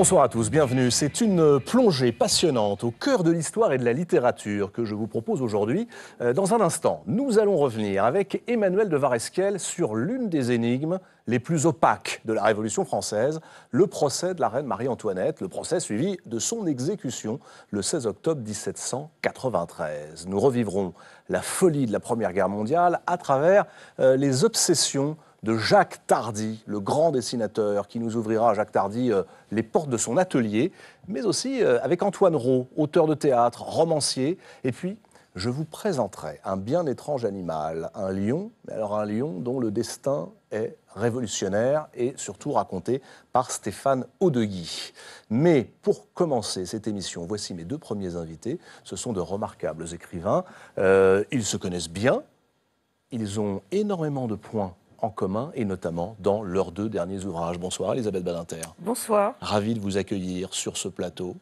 Bonsoir à tous, bienvenue. C'est une plongée passionnante au cœur de l'histoire et de la littérature que je vous propose aujourd'hui. Euh, dans un instant, nous allons revenir avec Emmanuel de Varesquel sur l'une des énigmes les plus opaques de la Révolution française, le procès de la reine Marie-Antoinette, le procès suivi de son exécution le 16 octobre 1793. Nous revivrons la folie de la Première Guerre mondiale à travers euh, les obsessions de Jacques Tardy, le grand dessinateur qui nous ouvrira, Jacques Tardy, euh, les portes de son atelier, mais aussi euh, avec Antoine Roux, auteur de théâtre, romancier. Et puis, je vous présenterai un bien étrange animal, un lion, mais alors un lion dont le destin est révolutionnaire et surtout raconté par Stéphane Audegui. Mais pour commencer cette émission, voici mes deux premiers invités. Ce sont de remarquables écrivains. Euh, ils se connaissent bien, ils ont énormément de points en commun et notamment dans leurs deux derniers ouvrages. Bonsoir Elisabeth Badinter. Bonsoir. Ravi de vous accueillir sur ce plateau.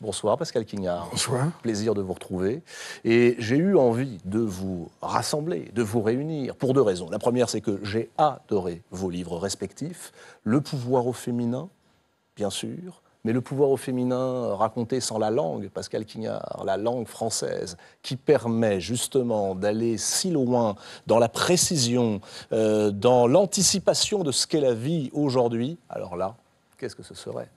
Bonsoir Pascal Quignard. Bonsoir. Plaisir de vous retrouver. Et j'ai eu envie de vous rassembler, de vous réunir, pour deux raisons. La première, c'est que j'ai adoré vos livres respectifs, Le pouvoir au féminin, bien sûr, mais le pouvoir au féminin euh, raconté sans la langue, Pascal Quignard, la langue française, qui permet justement d'aller si loin dans la précision, euh, dans l'anticipation de ce qu'est la vie aujourd'hui, alors là, qu'est-ce que ce serait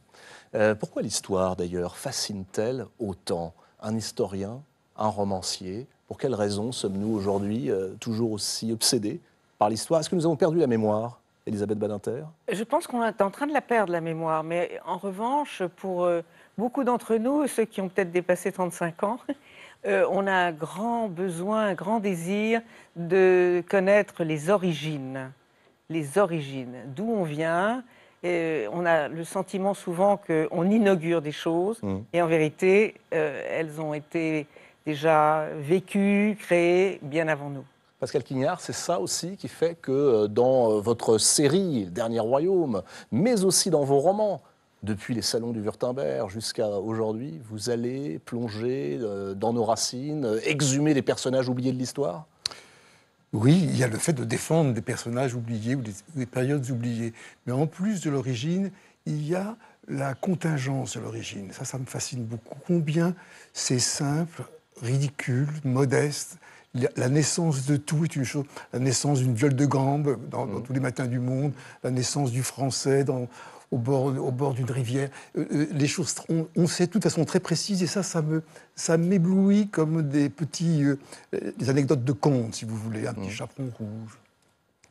euh, Pourquoi l'histoire d'ailleurs fascine-t-elle autant un historien, un romancier Pour quelles raisons sommes-nous aujourd'hui toujours aussi obsédés par l'histoire Est-ce que nous avons perdu la mémoire Elisabeth Badinter Je pense qu'on est en train de la perdre, la mémoire. Mais en revanche, pour euh, beaucoup d'entre nous, ceux qui ont peut-être dépassé 35 ans, euh, on a un grand besoin, un grand désir de connaître les origines. Les origines, d'où on vient. Et on a le sentiment souvent qu'on inaugure des choses mmh. et en vérité, euh, elles ont été déjà vécues, créées bien avant nous. Pascal Quignard, c'est ça aussi qui fait que euh, dans euh, votre série Dernier Royaume, mais aussi dans vos romans, depuis les salons du Wurtemberg jusqu'à aujourd'hui, vous allez plonger euh, dans nos racines, exhumer des personnages oubliés de l'histoire Oui, il y a le fait de défendre des personnages oubliés ou des périodes oubliées. Mais en plus de l'origine, il y a la contingence de l'origine. Ça, ça me fascine beaucoup. Combien c'est simple, ridicule, modeste, la naissance de tout est une chose. La naissance d'une viole de gambe dans, mm. tous les matins du monde, la naissance du français au bord, d'une rivière. Euh, euh, les choses, on, sait tout de façon très précises. et ça, ça ça m'éblouit comme des petits, euh, des anecdotes de conte, si vous voulez, un petit mm. chaperon rouge.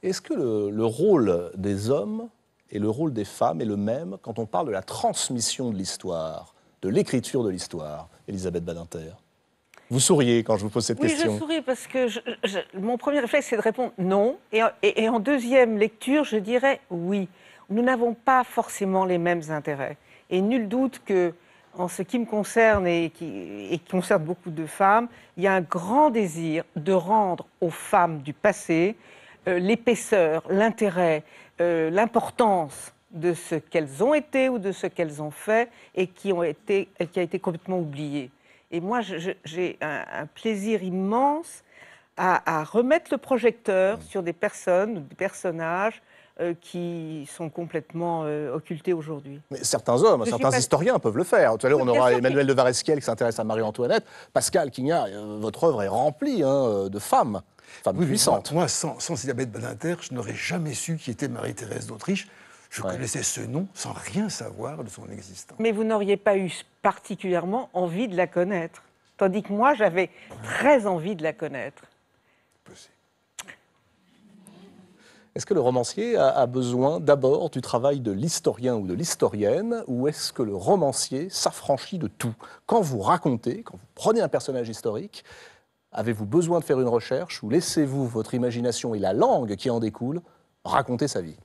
Est-ce que le rôle des hommes et le rôle des femmes est le même quand on parle de la transmission de l'histoire, de l'écriture de l'histoire, Elisabeth Badinter vous souriez quand je vous pose cette question. Oui, je souris parce que mon premier réflexe, c'est de répondre non. Et, en deuxième lecture, je dirais oui. Nous n'avons pas forcément les mêmes intérêts. Et nul doute que, en ce qui me concerne et qui, et qui concerne beaucoup de femmes, il y a un grand désir de rendre aux femmes du passé euh, l'épaisseur, l'intérêt, euh, l'importance de ce qu'elles ont été ou de ce qu'elles ont fait et qui, ont été, qui a été complètement oubliée. Et moi, j'ai un, plaisir immense à, remettre le projecteur mm. sur des personnes, des personnages euh, qui sont complètement euh, occultés aujourd'hui. Mais certains hommes, certains historiens peuvent le faire. Tout à l'heure, on aura Emmanuel de Varesquiel qui s'intéresse à Marie-Antoinette. Pascal Quignard, euh, votre œuvre est remplie hein, de femmes. Femmes puissantes. Moi, sans, sans Elisabeth Badinter, je n'aurais jamais su qui était Marie-Thérèse d'Autriche. Je connaissais ce nom sans rien savoir de son existence. Mais vous n'auriez pas eu particulièrement envie de la connaître, tandis que moi, j'avais très envie de la connaître. Est-ce que le romancier a, besoin d'abord du travail de l'historien ou de l'historienne, ou est-ce que le romancier s'affranchit de tout Quand vous racontez, quand vous prenez un personnage historique, avez-vous besoin de faire une recherche ou laissez-vous votre imagination et la langue qui en découle raconter sa vie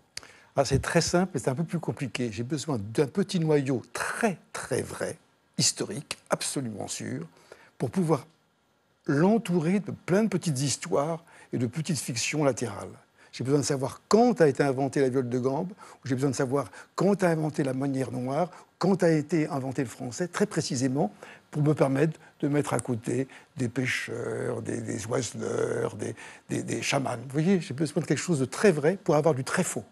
ah, c'est très simple, mais c'est un peu plus compliqué. J'ai besoin d'un petit noyau très, très vrai, historique, absolument sûr, pour pouvoir l'entourer de plein de petites histoires et de petites fictions latérales. J'ai besoin de savoir quand a été inventée la viole de gambe, j'ai besoin de savoir quand a inventé la manière noire, quand a été inventé le français, très précisément, pour me permettre de mettre à côté des pêcheurs, des, oiseleurs, des, des, des chamans. Vous voyez, j'ai besoin de quelque chose de très vrai pour avoir du très faux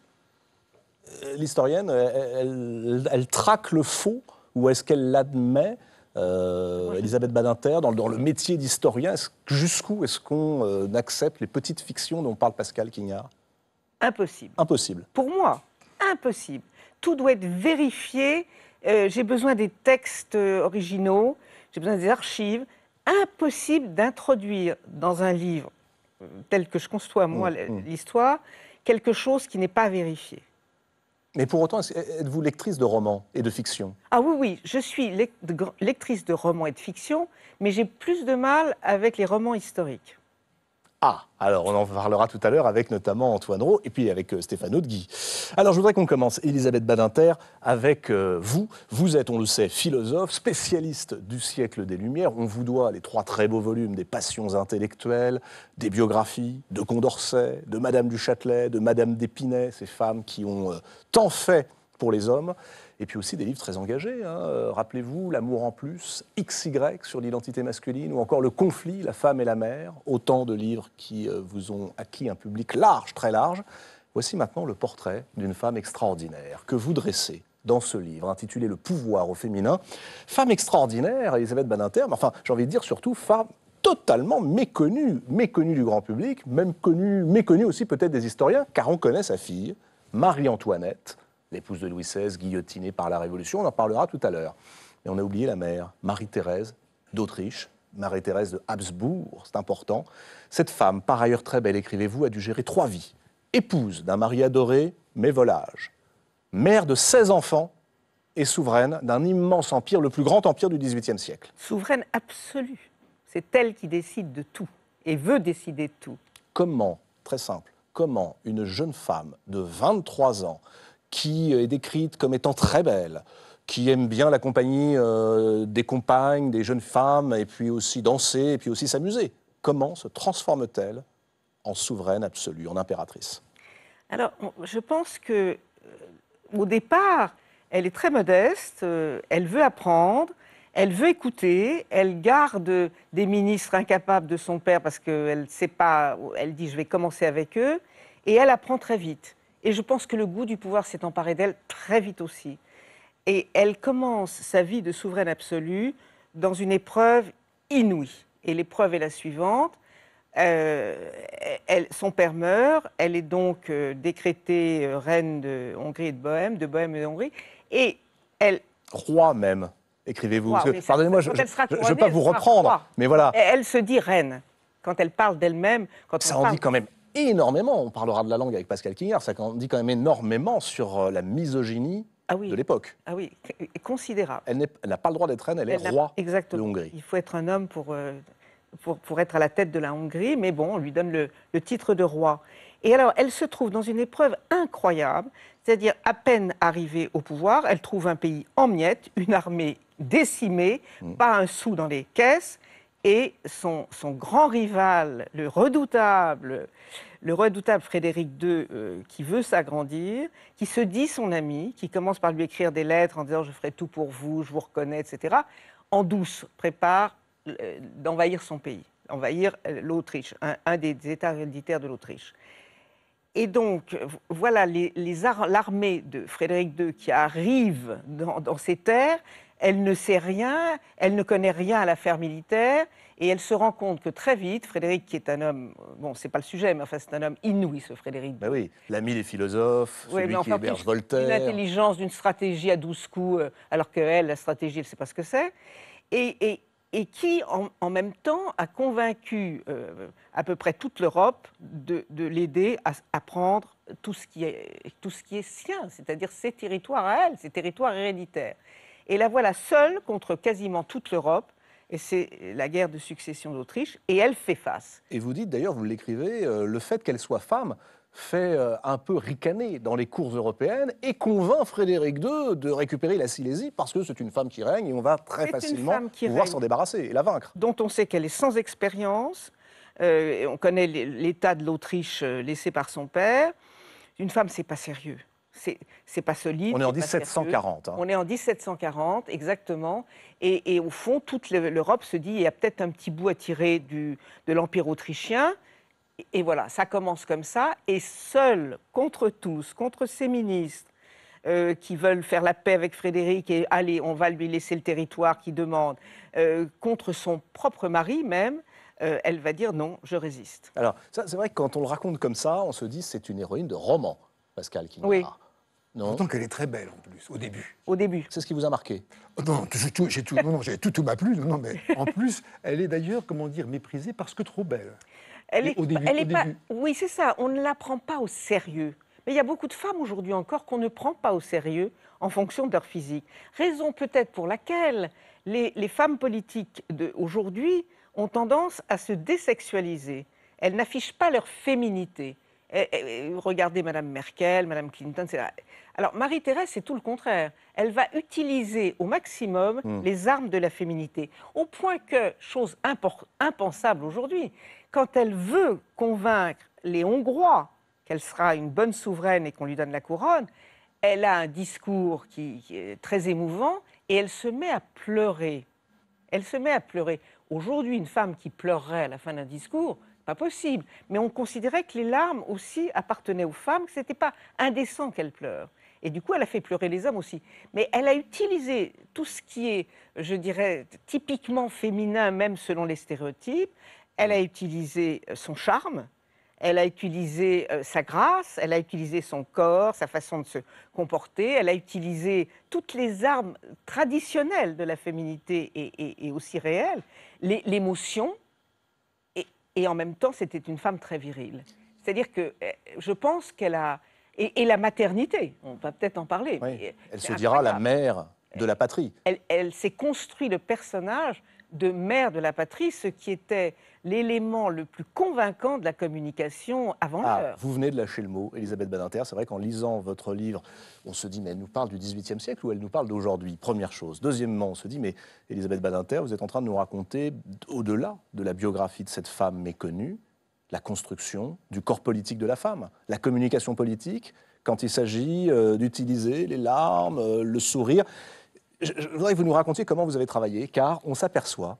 l'historienne, elle, traque le faux ou est-ce qu'elle l'admet euh, Elisabeth Badinter, dans, dans le métier d'historien, jusqu'où est-ce qu'on euh, accepte les petites fictions dont parle Pascal Quignard Impossible. Impossible. Pour moi, impossible. Tout doit être vérifié. Euh, j'ai besoin des textes originaux, j'ai besoin des archives. Impossible d'introduire dans un livre tel que je conçois moi mmh, mmh. l'histoire quelque chose qui n'est pas vérifié. Mais pour autant, êtes-vous lectrice de romans et de fiction Ah oui, oui, je suis lectrice de romans et de fiction, mais j'ai plus de mal avec les romans historiques. Ah, alors on en parlera tout à l'heure avec notamment Antoine Rowe et puis avec euh, Stéphane Stéphano Alors je voudrais qu'on commence, Elisabeth Badinter, avec euh, vous. Vous êtes, on le sait, philosophe, spécialiste du siècle des Lumières. On vous doit les trois très beaux volumes des passions intellectuelles, des biographies de Condorcet, de Madame du Châtelet, de Madame d'Épinay, ces femmes qui ont euh, tant fait pour les hommes et puis aussi des livres très engagés. Hein. Euh, rappelez-vous L'amour en plus, XY sur l'identité masculine, ou encore Le conflit, la femme et la mère, autant de livres qui euh, vous ont acquis un public large, très large. Voici maintenant le portrait d'une femme extraordinaire que vous dressez dans ce livre intitulé Le pouvoir au féminin. Femme extraordinaire, Elisabeth Badinter, mais enfin, j'ai envie de dire surtout femme totalement méconnue, méconnue du grand public, même connue, méconnue aussi peut-être des historiens, car on connaît sa fille, Marie-Antoinette, l'épouse de Louis XVI, guillotinée par la Révolution. On en parlera tout à l'heure. Mais on a oublié la mère, Marie-Thérèse d'Autriche, Marie-Thérèse de Habsbourg, c'est important. Cette femme, par ailleurs très belle, écrivez-vous, a dû gérer trois vies. Épouse d'un mari adoré, mais volage. Mère de 16 enfants et souveraine d'un immense empire, le plus grand empire du XVIIIe siècle. Souveraine absolue. C'est elle qui décide de tout et veut décider de tout. Comment, très simple, comment une jeune femme de 23 ans, qui est décrite comme étant très belle, qui aime bien la compagnie euh, des compagnes, des jeunes femmes, et puis aussi danser, et puis aussi s'amuser. Comment se transforme-t-elle en souveraine absolue, en impératrice Alors, je pense que euh, au départ, elle est très modeste, euh, elle veut apprendre, elle veut écouter, elle garde des ministres incapables de son père parce qu'elle sait pas, elle dit je vais commencer avec eux, et elle apprend très vite. Et je pense que le goût du pouvoir s'est emparé d'elle très vite aussi. Et elle commence sa vie de souveraine absolue dans une épreuve inouïe. Et l'épreuve est la suivante. Euh, elle, son père meurt, elle est donc euh, décrétée euh, reine de Hongrie et de Bohème, de Bohème et de Hongrie, et elle... Roi même, écrivez-vous. Pardonnez-moi, je ne veux pas vous reprendre, mais voilà. Elle, se dit reine, quand elle parle d'elle-même. Ça on en dit quand même énormément, on parlera de la langue avec Pascal Quignard, ça dit quand même énormément sur euh, la misogynie ah de l'époque. Ah oui, euh, considérable. Elle n'a pas le droit d'être reine, elle, est roi de Hongrie. Il faut être un homme euh, pour, être à la tête de la Hongrie, mais bon, on lui donne le, titre de roi. Et alors, elle se trouve dans une épreuve incroyable, c'est-à-dire à peine arrivée au pouvoir, elle trouve un pays en miettes, une armée décimée, mm. pas un sou dans les caisses, et son, grand rival, le redoutable, le redoutable Frédéric II, euh, qui veut s'agrandir, qui se dit son ami, qui commence par lui écrire des lettres en disant je ferai tout pour vous, je vous reconnais, etc. En douce, prépare euh, d'envahir son pays, envahir euh, l'Autriche, un, des États héréditaires de l'Autriche. Et donc, voilà l'armée les, de Frédéric II qui arrive dans, dans ces terres elle ne sait rien, elle ne connaît rien à l'affaire militaire, et elle se rend compte que très vite, Frédéric, qui est un homme, bon, c'est pas le sujet, mais enfin, c'est un homme inouï, ce Frédéric. Ben oui, l'ami des philosophes, celui qui héberge Voltaire. Une intelligence d'une stratégie à douze coups, euh, alors qu'elle, la stratégie, elle ne sait pas ce que c'est. Et, qui, en, même temps, a convaincu euh, à peu près toute l'Europe de, l'aider à, à, prendre tout ce qui est, tout ce qui est sien, c'est-à-dire ses territoires à elle, ses territoires héréditaires. Et la voilà seule contre quasiment toute l'Europe. Et c'est la guerre de succession d'Autriche, et elle fait face. Et vous dites d'ailleurs, vous l'écrivez, euh, le fait qu'elle soit femme fait euh, un peu ricaner dans les cours européennes et convainc Frédéric II de récupérer la Silésie parce que c'est une femme qui règne et on va très facilement pouvoir s'en débarrasser et la vaincre. Dont on sait qu'elle est sans expérience, euh, on connaît l'état de l'Autriche laissé par son père. Une femme, c'est pas sérieux c'est pas solide. On est en 1740. Hein. On est en 1740, exactement. Et, au fond, toute l'Europe se dit il y a peut-être un petit bout à tirer du, de l'Empire autrichien. Et, voilà, ça commence comme ça. Et seule, contre tous, contre ses ministres, euh, qui veulent faire la paix avec Frédéric et allez, on va lui laisser le territoire qu'il demande, euh, contre son propre mari même, euh, elle va dire non, je résiste. Alors, ça, c'est vrai que quand on le raconte comme ça, on se dit c'est une héroïne de roman, Pascal Quinoa. Non. qu'elle est très belle en plus, au début. Au début. C'est ce qui vous a marqué oh Non, j'ai tout, tout, non, tout, m'a plu. Non, mais en plus, elle est d'ailleurs, comment dire, méprisée parce que trop belle. Elle est, elle est pas, Oui, c'est ça. On ne la prend pas au sérieux. Mais il y a beaucoup de femmes aujourd'hui encore qu'on ne prend pas au sérieux en fonction de leur physique. Raison peut-être pour laquelle les, les femmes politiques d'aujourd'hui ont tendance à se désexualiser. Elles n'affichent pas leur féminité. Eh, eh, eh, regardez Madame Merkel, Madame Clinton, c'est Alors Marie-Thérèse, c'est tout le contraire. Elle va utiliser au maximum hmm. les armes de la féminité, au point que, chose impensable aujourd'hui, quand elle veut convaincre les Hongrois qu'elle sera une bonne souveraine et qu'on lui donne la couronne, elle a un discours qui, est très émouvant et elle se met à pleurer. Elle se met à pleurer. Aujourd'hui, une femme qui pleurerait à la fin d'un discours, possible. Mais on considérait que les larmes aussi appartenaient aux femmes, que ce n'était pas indécent qu'elles pleurent. Et du coup, elle a fait pleurer les hommes aussi. Mais elle a utilisé tout ce qui est, je dirais, typiquement féminin, même selon les stéréotypes. Elle a utilisé euh, son charme, elle a utilisé euh, sa grâce, elle a utilisé son corps, sa façon de se comporter, elle a utilisé toutes les armes traditionnelles de la féminité et, et aussi réelles, l'émotion, et en même temps, c'était une femme très virile. C'est-à-dire que euh, je pense qu'elle a. Et, la maternité, on va peut-être en parler. Elle se dira la mère de la patrie. Elle, elle s'est construit le personnage de mère de la patrie, ce qui était l'élément le plus convaincant de la communication avant ah, Vous venez de lâcher le mot, Elisabeth Badinter. C'est vrai qu'en lisant votre livre, on se dit, mais elle nous parle du XVIIIe siècle ou elle nous parle d'aujourd'hui Première chose. Deuxièmement, on se dit, mais Elisabeth Badinter, vous êtes en train de nous raconter, au-delà de la biographie de cette femme méconnue, la construction du corps politique de la femme, la communication politique, quand il s'agit euh, d'utiliser les larmes, euh, le sourire je, voudrais que vous nous racontiez comment vous avez travaillé, car on s'aperçoit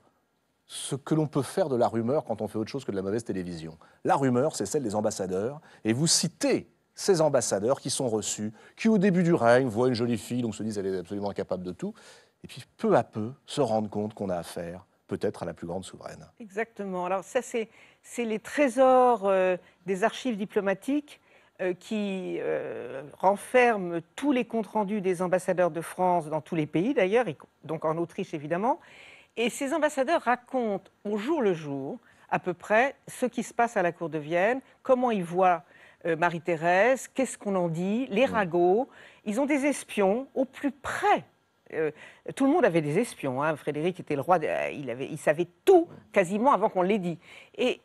ce que l'on peut faire de la rumeur quand on fait autre chose que de la mauvaise télévision. La rumeur, c'est celle des ambassadeurs, et vous citez ces ambassadeurs qui sont reçus, qui au début du règne voient une jolie fille, donc se disent elle est absolument incapable de tout, et puis peu à peu se rendent compte qu'on a affaire peut-être à la plus grande souveraine. Exactement. Alors ça, c'est les trésors euh, des archives diplomatiques euh, qui euh, renferme tous les comptes rendus des ambassadeurs de France dans tous les pays d'ailleurs, donc en Autriche évidemment. Et ces ambassadeurs racontent au jour le jour à peu près ce qui se passe à la cour de Vienne, comment ils voient euh, Marie-Thérèse, qu'est-ce qu'on en dit, les ragots. Ils ont des espions au plus près tout le monde avait des espions. Hein. Frédéric était le roi, il, savait tout quasiment avant qu'on l'ait dit. et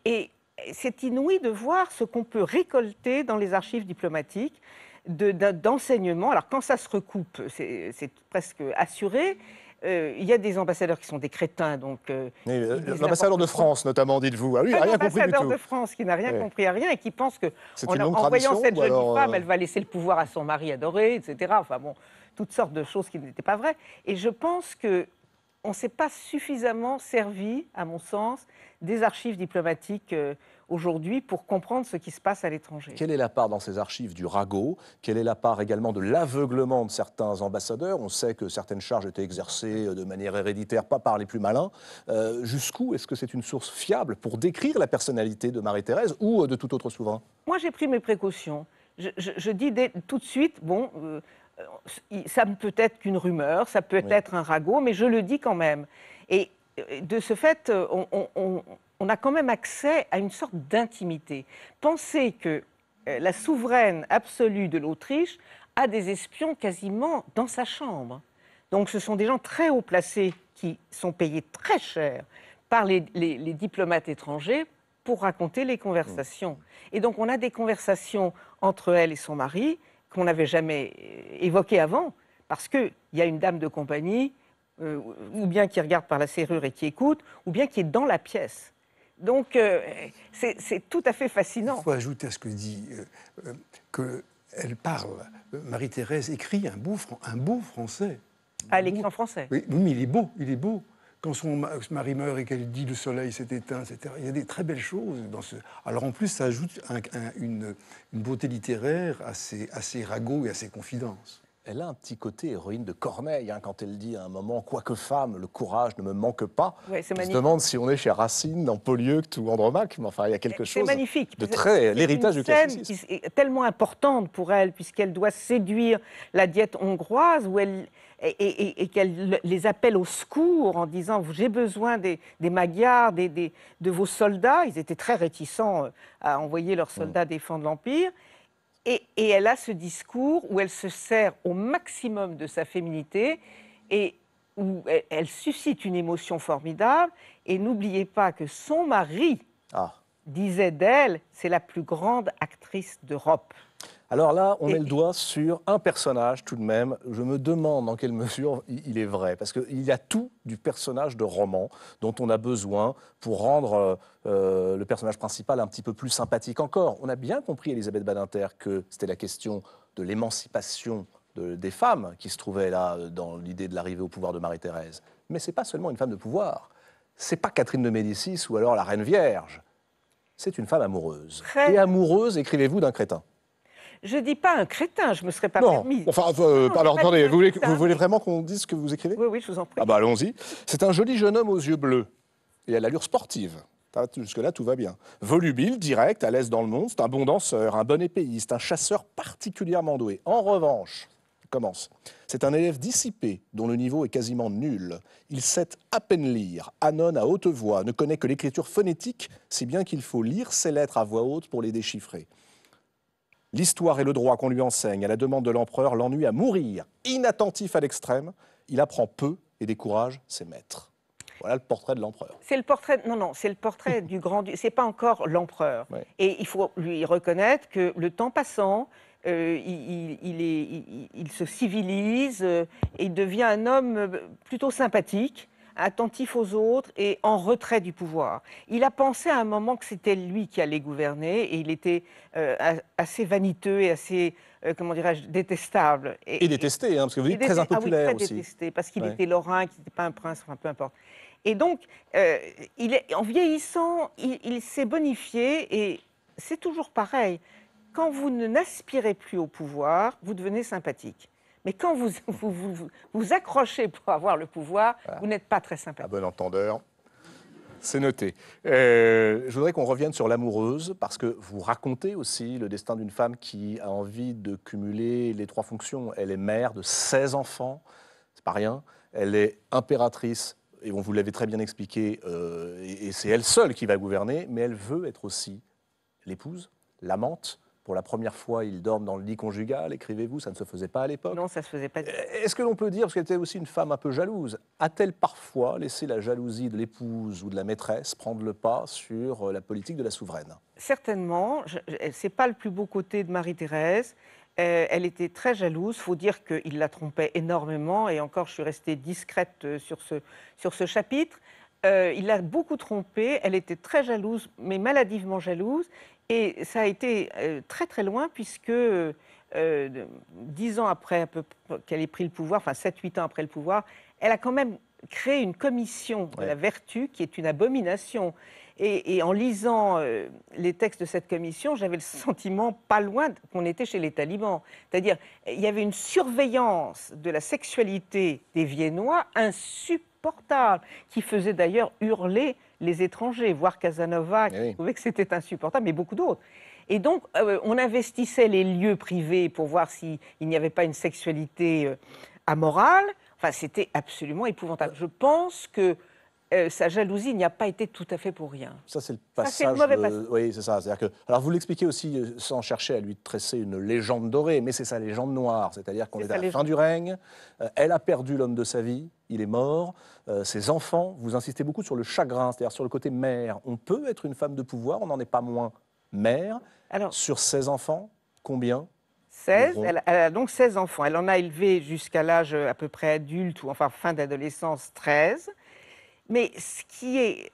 c'est inouï de voir ce qu'on peut récolter dans les archives diplomatiques d'enseignement. Alors quand ça se recoupe, c'est presque assuré. Euh, il y a des ambassadeurs qui sont des crétins, donc... Euh, euh, l'ambassadeur de France, notamment, dites-vous. Ah oui, rien compris du tout. L'ambassadeur de France qui n'a rien compris à rien et qui pense que, en, voyant cette jeune femme, elle va laisser le pouvoir à son mari adoré, etc. Enfin bon, toutes sortes de choses qui n'étaient pas vraies. Et je pense que on ne s'est pas suffisamment servi, à mon sens, des archives diplomatiques euh, aujourd'hui pour comprendre ce qui se passe à l'étranger. Quelle est la part dans ces archives du ragot Quelle est la part également de l'aveuglement de certains ambassadeurs On sait que certaines charges étaient exercées euh, de manière héréditaire, pas par les plus malins. Euh, jusqu'où est-ce que c'est une source fiable pour décrire la personnalité de Marie-Thérèse ou de tout autre souverain Moi, j'ai pris mes précautions. Je, dis dès, tout de suite, bon, euh, ça ne peut être qu'une rumeur, ça peut être un ragot, mais je le dis quand même. Et euh, de ce fait, euh, on, a quand même accès à une sorte d'intimité. Pensez que la souveraine absolue de l'Autriche a des espions quasiment dans sa chambre. Donc ce sont des gens très haut placés qui sont payés très cher par les diplomates étrangers pour raconter les conversations. Mmh. Et donc on a des conversations entre elle et son mari qu'on n'avait jamais évoqué avant, parce qu'il y a une dame de compagnie, euh, ou bien qui regarde par la serrure et qui écoute, ou bien qui est dans la pièce. Donc, euh, c'est tout à fait fascinant. Il faut ajouter à ce que dit euh, qu'elle parle. Marie-Thérèse écrit un beau, un beau français. ah, elle écrit en français. Oui, mais il est beau, il est beau quand son mari meurt et qu'elle dit le soleil s'est éteint, etc. Il y a des très belles choses dans ce. Alors en plus, ça ajoute une, beauté littéraire à ses, à ragots et à ses confidences. Elle a un petit côté héroïne de Corneille hein, quand elle dit à un moment Quoique femme, le courage ne me manque pas. Je me demande si on est chez Racine, dans Polyeucte ou Andromaque, mais enfin, il y a quelque chose de très. L'héritage du classicisme. Est tellement importante pour elle, puisqu'elle doit séduire la diète hongroise où elle et, qu'elle les appelle au secours en disant j'ai besoin des, magyars, de vos soldats. Ils étaient très réticents euh, à envoyer leurs mm. soldats défendre l'Empire. Et, elle a ce discours où elle se sert au maximum de sa féminité et où elle, suscite une émotion formidable. Et n'oubliez pas que son mari ah. disait d'elle, c'est la plus grande actrice d'Europe. Alors là, on met le doigt sur un personnage tout de même. Je me demande en quelle mesure il est vrai, parce qu'il y a tout du personnage de roman dont on a besoin pour rendre euh, euh, le personnage principal un petit peu plus sympathique encore. On a bien compris, Elisabeth Badinter, que c'était la question de l'émancipation des femmes qui se trouvait là euh, dans l'idée de l'arrivée au pouvoir de Marie-Thérèse. Mais ce n'est pas seulement une femme de pouvoir. C'est pas Catherine de Médicis ou alors la Reine Vierge. C'est une femme amoureuse. Et amoureuse, écrivez-vous, d'un crétin. Je dis pas un crétin, je me serais pas non. Enfin, euh, alors attendez, vous voulez, vraiment qu'on dise ce que vous écrivez Oui, oui, je vous en prie. Ah bah allons-y. C'est un joli jeune homme aux yeux bleus et à l'allure sportive. Ah, jusque-là, tout va bien. Volubile, direct, à l'aise dans le monde, c'est un bon danseur, un bon épéiste, un chasseur particulièrement doué. En revanche, commence. C'est un élève dissipé, dont le niveau est quasiment nul. Il sait à peine lire, anone à haute voix, ne connaît que l'écriture phonétique, si bien qu'il faut lire ses lettres à voix haute pour les déchiffrer. L'histoire et le droit qu'on lui enseigne à la demande de l'empereur l'ennuie à mourir. Inattentif à l'extrême, il apprend peu et décourage ses maîtres. Voilà le portrait de l'empereur. C'est le portrait. Non, non, c'est le portrait du grand. C'est pas encore l'empereur. Et il faut lui reconnaître que le temps passant, euh, il, se civilise euh, et devient un homme euh, plutôt sympathique attentif aux autres et en retrait du pouvoir. Il a pensé à un moment que c'était lui qui allait gouverner et il était euh, assez vaniteux et assez, euh, comment dirais-je, détestable. Et, détesté, hein, parce que vous dites très impopulaire ah oui, très détesté, parce qu'il était lorrain, qu'il n'était pas un prince, enfin peu importe. Et donc, euh, en vieillissant, il, s'est bonifié et c'est toujours pareil. Quand vous ne n'aspirez plus au pouvoir, vous devenez sympathique. Mais quand vous vous, accrochez pour avoir le pouvoir, ah. vous n'êtes pas très sympa. – À bon entendeur. C'est noté. Euh, je voudrais qu'on revienne sur l'amoureuse, parce que vous racontez aussi le destin d'une femme qui a envie de cumuler les trois fonctions. Elle est mère de 16 enfants, c'est pas rien. Elle est impératrice, et on vous l'avez très bien expliqué, euh, et c'est elle seule qui va gouverner, mais elle veut être aussi l'épouse, l'amante, pour la première fois, il dorment dans le lit conjugal, écrivez-vous, ça ne se faisait pas à l'époque. Non, ça ne se faisait pas. Est-ce que l'on peut dire, parce qu'elle était aussi une femme un peu jalouse, a-t-elle parfois laissé la jalousie de l'épouse ou de la maîtresse prendre le pas sur euh, la politique de la souveraine Certainement, n'est pas le plus beau côté de Marie-Thérèse. Euh, elle était très jalouse. faut dire qu'il la trompait énormément. Et encore, je suis restée discrète euh, sur sur ce chapitre. Euh, il l'a beaucoup trompée. Elle était très jalouse, mais maladivement jalouse. Et ça a été euh, très très loin puisque euh, dix ans après qu'elle ait pris le pouvoir, enfin 7 huit ans après le pouvoir, elle a quand même créé une commission de la vertu qui est une abomination. Et, en lisant les textes de cette commission, j'avais le sentiment pas loin qu'on était chez les talibans. C'est-à-dire, il y avait une surveillance de la sexualité des Viennois insupportable qui faisait d'ailleurs hurler les étrangers, voire Casanova, qui eh trouvait que c'était insupportable, mais beaucoup d'autres. Et donc, euh, on investissait les lieux privés pour voir s'il n'y avait pas une sexualité euh, amorale. Enfin, c'était absolument épouvantable. Je pense que euh, sa jalousie n'y a pas été tout à fait pour rien. Ça, c'est le passage. Ça, le Oui, c'est ça. Alors, vous l'expliquez aussi euh, sans chercher à lui tresser une légende dorée, mais c'est sa légende noire. C'est-à-dire qu'on est, à la fin du règne, euh, elle a perdu l'homme de sa vie, il est mort, ses enfants. Vous insistez beaucoup sur le chagrin, c'est-à-dire sur le côté mère. On peut être une femme de pouvoir, on n'en est pas moins mère. Alors, sur ses enfants, combien 16, elle, a donc 16 enfants. Elle en a élevé jusqu'à l'âge à peu près adulte, ou enfin fin d'adolescence, 13. Mais ce qui est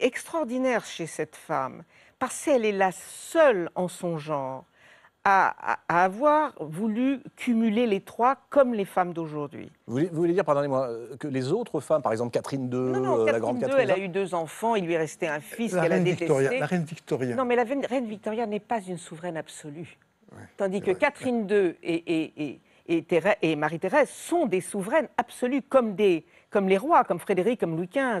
extraordinaire chez cette femme, parce qu'elle est la seule en son genre à, avoir voulu cumuler les trois comme les femmes d'aujourd'hui. Vous, voulez dire, pardonnez-moi, euh, que les autres femmes, par exemple Catherine II, non, non, euh, Catherine II, elle a eu deux enfants, il lui restait un fils qu'elle a détesté. Victoria, la reine Victoria. Non, mais la reine Victoria n'est pas une souveraine absolue. Tandis que Catherine II et, et, et Marie-Thérèse sont des souveraines absolues, comme des, comme les rois, comme Frédéric, comme Louis XV.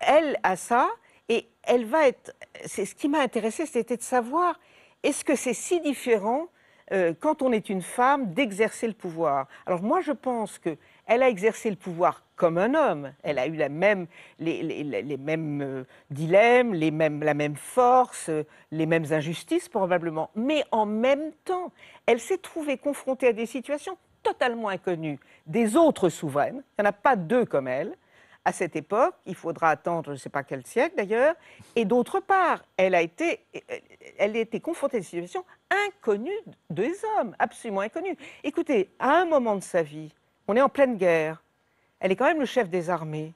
Elle a ça, et elle va être. C'est ce qui m'a intéressé, c'était de savoir est-ce que c'est si différent euh, quand on est une femme d'exercer le pouvoir. Alors moi, je pense que elle a exercé le pouvoir comme un homme. Elle a eu la même, les, mêmes euh, dilemmes, les mêmes, la même force, euh, les mêmes injustices probablement. Mais en même temps, elle s'est trouvée confrontée à des situations totalement inconnue des autres souveraines. Il n'y en a pas deux comme elle. À cette époque, il faudra attendre je ne sais pas quel siècle d'ailleurs. Et d'autre part, elle a été, elle a été confrontée à des situations inconnues des hommes, absolument inconnues. Écoutez, à un moment de sa vie, on est en pleine guerre. Elle est quand même le chef des armées.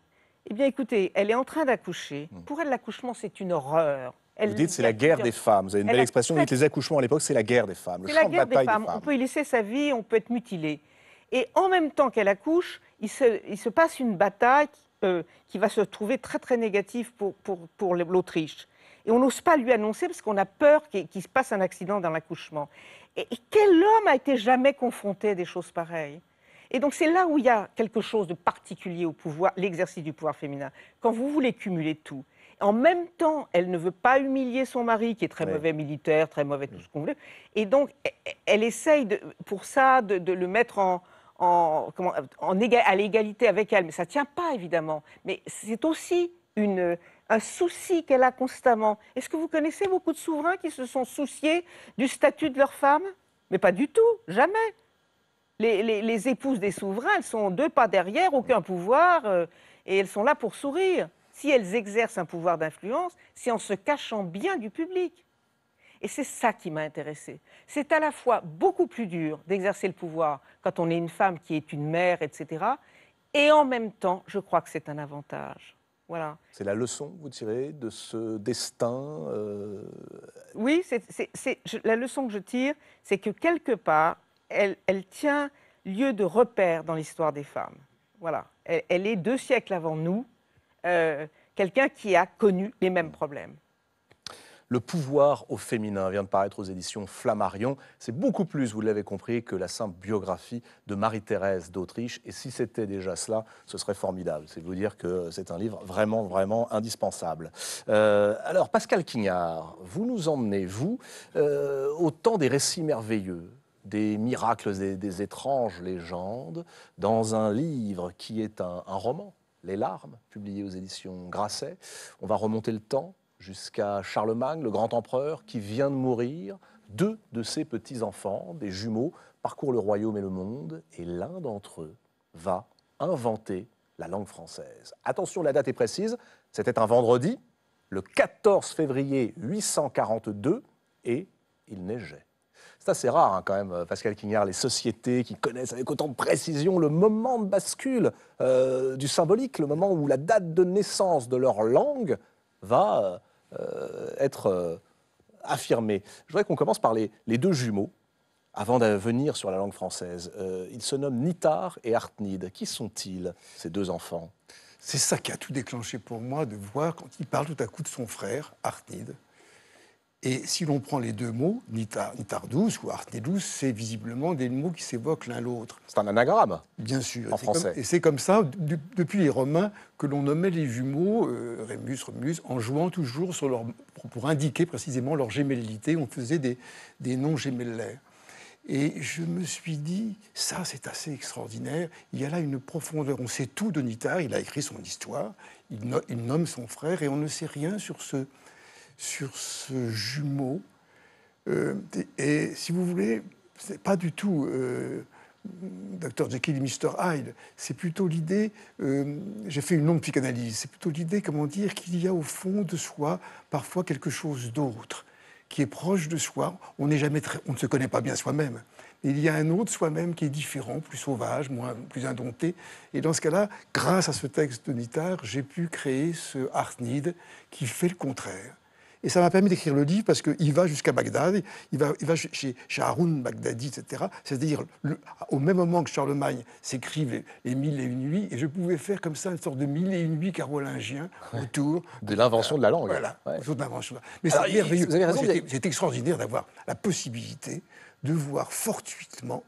Eh bien, écoutez, elle est en train d'accoucher. Hmm. Pour elle, l'accouchement, c'est une horreur vous dites c'est la guerre des femmes. Vous avez une belle expression. Vous dites les accouchements à l'époque, c'est la guerre des femmes. C'est la guerre des femmes. On peut y laisser sa vie, on peut être mutilé. Et en même temps qu'elle accouche, il se, passe une bataille euh, qui va se trouver très très négative pour, l'Autriche. Et on n'ose pas lui annoncer parce qu'on a peur qu'il se passe un accident dans l'accouchement. et quel homme a été jamais confronté à des choses pareilles et donc c'est là où il y a quelque chose de particulier au pouvoir, l'exercice du pouvoir féminin. Quand vous voulez cumuler tout, en même temps, elle ne veut pas humilier son mari, qui est très mauvais militaire, très mauvais tout mm. ce qu'on veut. Et donc, e-, e-, elle essaye pour ça de, le mettre à l'égalité avec elle. Mais ça ne tient pas, évidemment. Mais c'est aussi un souci qu'elle a constamment. Est-ce que vous connaissez beaucoup de souverains qui se sont souciés du statut de leur femme Mais pas du tout, jamais. Les, épouses des souverains, elles sont deux pas derrière, aucun pouvoir, euh, et elles sont là pour sourire si elles exercent un pouvoir d'influence, c'est en se cachant bien du public. Et c'est ça qui m'a intéressée. C'est à la fois beaucoup plus dur d'exercer le pouvoir quand on est une femme qui est une mère, etc. Et en même temps, je crois que c'est un avantage. Voilà. C'est la leçon vous tirez de ce destin euh, Oui, la leçon que je tire, c'est que quelque part, elle, elle, tient lieu de repère dans l'histoire des femmes. Voilà. elle est deux siècles avant nous, euh, quelqu'un qui a connu les mêmes problèmes. Le pouvoir au féminin vient de paraître aux éditions Flammarion. C'est beaucoup plus, vous l'avez compris, que la simple biographie de Marie-Thérèse d'Autriche. Et si c'était déjà cela, ce serait formidable. C'est vous dire que c'est un livre vraiment, vraiment indispensable. Euh, alors, Pascal Quignard, vous nous emmenez, vous, euh, au temps des récits merveilleux des miracles et des étranges légendes dans un livre qui est un roman. Les larmes, publiées aux éditions Grasset. On va remonter le temps jusqu'à Charlemagne, le grand empereur qui vient de mourir. Deux de ses petits-enfants, des jumeaux, parcourent le royaume et le monde, et l'un d'entre eux va inventer la langue française. Attention, la date est précise, c'était un vendredi, le 14 février 842, et il neigeait. C'est rare hein, quand même, euh, Pascal Quignard, les sociétés qui connaissent avec autant de précision le moment de bascule euh, du symbolique, le moment où la date de naissance de leur langue va euh, être affirmée. Je voudrais qu'on commence par les, deux jumeaux, avant de venir sur la langue française. ils se nomment Nitar et Artnid. Qui sont-ils, ces deux enfants C'est ça qui a tout déclenché pour moi de voir quand il parle tout à coup de son frère, Artnid, et si l'on prend les deux mots, nitardus ou artedus, c'est visiblement des mots qui s'évoquent l'un l'autre. C'est un anagramme. Bien sûr. En français. et c'est comme ça, depuis les Romains, que l'on nommait les jumeaux, euh, Remus, Rémus, en jouant toujours sur leur, pour indiquer précisément leur gémellité, on faisait des, des noms gémellaires. Et je me suis dit, ça c'est assez extraordinaire, il y a là une profondeur. On sait tout de Nitard, il a écrit son histoire, il, il nomme son frère et on ne sait rien sur ce, sur ce jumeau. Euh, et, si vous voulez, c'est pas du tout euh, Dr Jekyll et Mr Hyde, c'est plutôt l'idée, euh, j'ai fait une longue psychanalyse, c'est plutôt l'idée, comment dire, qu'il y a au fond de soi parfois quelque chose d'autre qui est proche de soi. On n'est jamais on ne se connaît pas bien soi-même. Il y a un autre soi-même qui est différent, plus sauvage, moins, plus indompté. Et dans ce cas-là, grâce à ce texte de j'ai pu créer ce Art qui fait le contraire et ça m'a permis d'écrire le livre parce qu'il va jusqu'à Bagdad, il va, chez, chez Haroun Bagdadi, etc. C'est-à-dire, au même moment que Charlemagne s'écrive les, Mille et une nuits, et je pouvais faire comme ça une sorte de Mille et une nuits carolingien autour. De l'invention de la langue. Voilà, autour Mais c'est C'est extraordinaire d'avoir la possibilité de voir fortuitement,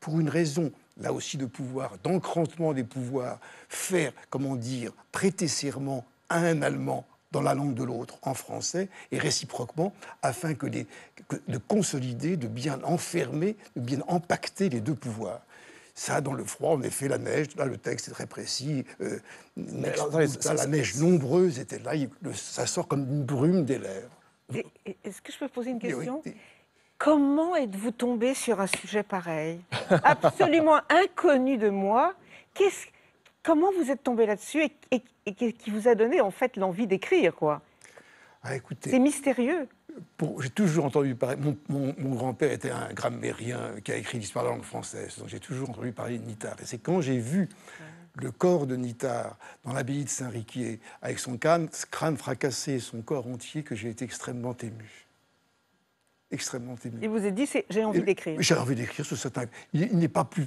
pour une raison là aussi de pouvoir, d'encrantement des pouvoirs, faire, comment dire, prêter serment à un Allemand dans la langue de l'autre, en français, et réciproquement, afin que, de consolider, de bien enfermer, de bien empacter les deux pouvoirs. Ça, dans le froid, en effet, la neige, là, le texte est très précis. Euh, la neige nombreuse était là, ça sort comme une brume des lèvres. Est-ce que je peux poser une question Comment êtes-vous tombé sur un sujet pareil Absolument inconnu de moi. Comment vous êtes tombé là-dessus et qui vous a donné en fait l'envie d'écrire, quoi. Ah, c'est mystérieux. J'ai toujours entendu parler. Mon, grand-père était un grammairien qui a écrit l'histoire de la langue française, donc j'ai toujours entendu parler de Nitard. Et c'est quand j'ai vu le corps de Nitard dans l'abbaye de Saint-Riquier, avec son crâne, crâne fracassé, son corps entier, que j'ai été extrêmement ému extrêmement Il vous a dit, j'ai envie d'écrire. J'ai envie d'écrire sur certains. Il, il n'est pas plus,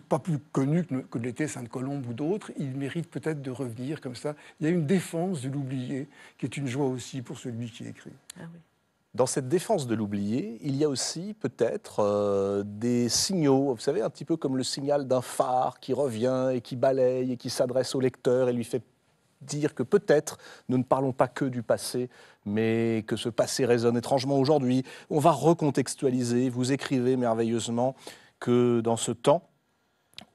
connu que, que l'était Sainte-Colombe ou d'autres. Il mérite peut-être de revenir comme ça. Il y a une défense de l'oublié qui est une joie aussi pour celui qui écrit. Ah Dans cette défense de l'oublier, il y a aussi peut-être euh, des signaux, vous savez, un petit peu comme le signal d'un phare qui revient et qui balaye et qui s'adresse au lecteur et lui fait dire que peut-être nous ne parlons pas que du passé, mais que ce passé résonne étrangement aujourd'hui. On va recontextualiser, vous écrivez merveilleusement que dans ce temps,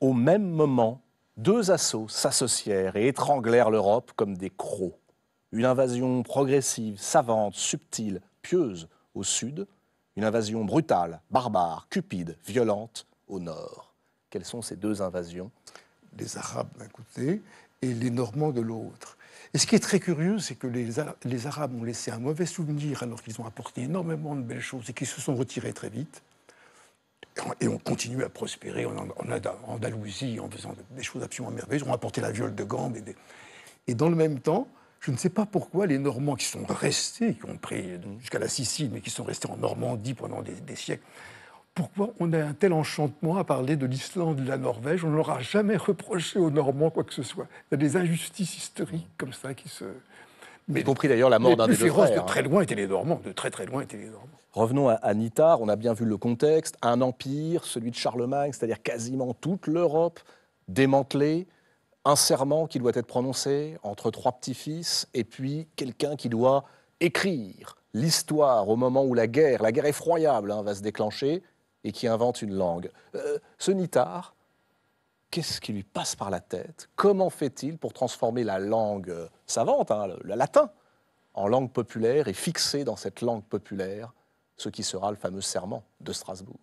au même moment, deux assauts s'associèrent et étranglèrent l'Europe comme des crocs. Une invasion progressive, savante, subtile, pieuse au sud, une invasion brutale, barbare, cupide, violente au nord. Quelles sont ces deux invasions Les Arabes d'un côté et les Normands de l'autre. Et ce qui est très curieux, c'est que les, Arabes ont laissé un mauvais souvenir alors qu'ils ont apporté énormément de belles choses et qu'ils se sont retirés très vite. Et on continue à prospérer en, Andalousie en faisant des choses absolument merveilleuses. On a apporté la viole de Gand. Et, dans le même temps, je ne sais pas pourquoi les Normands qui sont restés, qui ont pris jusqu'à la Sicile, mais qui sont restés en Normandie pendant des siècles, pourquoi on a un tel enchantement à parler de l'Islande et de la Norvège On n'aura jamais reproché aux Normands quoi que ce soit. Il y a des injustices historiques comme ça qui se. Mais, y compris d'ailleurs la mort d'un des frères. de hein. très loin étaient les Normands, de très très loin étaient les Normands. Revenons à, à on a bien vu le contexte, un empire, celui de Charlemagne, c'est-à-dire quasiment toute l'Europe démantelé, un serment qui doit être prononcé entre trois petits-fils et puis quelqu'un qui doit écrire l'histoire au moment où la guerre, la guerre effroyable, hein, va se déclencher et qui invente une langue. Euh, ce Nitard, qu'est-ce qui lui passe par la tête Comment fait-il pour transformer la langue savante, hein, le, latin, en langue populaire et fixer dans cette langue populaire ce qui sera le fameux serment de Strasbourg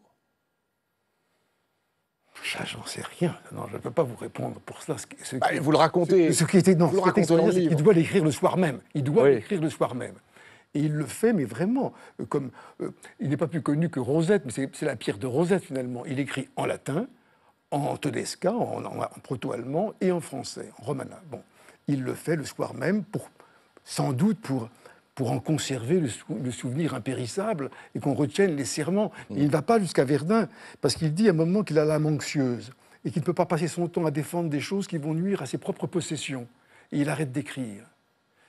ça, j'en sais rien. Non, je ne peux pas vous répondre pour cela. Bah, vous le racontez. Ce, qui était, dans doit l'écrire le soir même. Il doit l'écrire le soir même. Et il le fait, mais vraiment, euh, comme euh, il n'est pas plus connu que Rosette, mais c'est la pierre de Rosette finalement. Il écrit en latin, en todesca en, proto-allemand et en français, en romana. Bon, il le fait le soir même, pour, sans doute pour pour en conserver le, souvenir impérissable et qu'on retienne les serments. il ne va pas jusqu'à Verdun parce qu'il dit à un moment qu'il a l'âme anxieuse et qu'il ne peut pas passer son temps à défendre des choses qui vont nuire à ses propres possessions. Et il arrête d'écrire.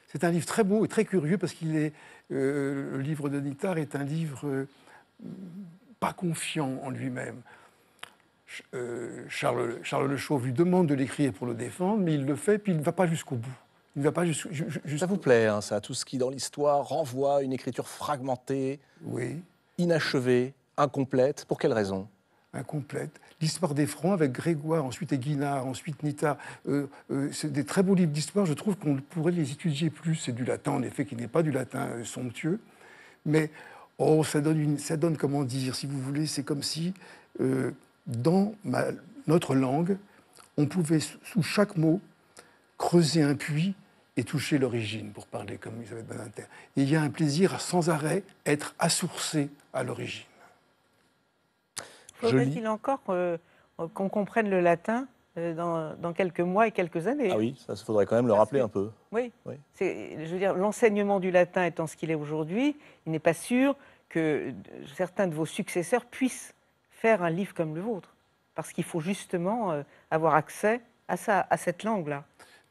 C'est un livre très beau et très curieux parce qu'il est. Euh, le livre de Nittard est un livre euh, pas confiant en lui-même. Euh, Charles, Charles Le Chauve lui demande de l'écrire pour le défendre, mais il le fait, puis il ne va pas jusqu'au bout. Il ne va pas jusqu'au. ça vous plaît, hein, ça, tout ce qui dans l'histoire renvoie à une écriture fragmentée, oui. inachevée, incomplète. Pour quelle raison Incomplète l'histoire des Francs avec Grégoire, ensuite Aguinard, ensuite Nita. Euh, euh, c'est des très beaux livres d'histoire. Je trouve qu'on pourrait les étudier plus. C'est du latin, en effet, qui n'est pas du latin euh, somptueux. Mais oh, ça donne, ça donne, comment dire, si vous voulez, c'est comme si dans notre langue, on pouvait, sous chaque mot, creuser un puits et toucher l'origine, pour parler comme Isabelle Badinter. Et il y a un plaisir sans arrêt être assourcé à l'origine. Faudrait-il encore euh, euh, qu'on comprenne le latin euh, dans, quelques mois et quelques années Ah oui, ça faudrait quand même le rappeler un peu. Oui. Je veux dire, l'enseignement du latin étant ce qu'il est aujourd'hui, il n'est pas sûr que certains de vos successeurs puissent faire un livre comme le vôtre. Parce qu'il faut justement avoir accès à, ça, à cette langue-là.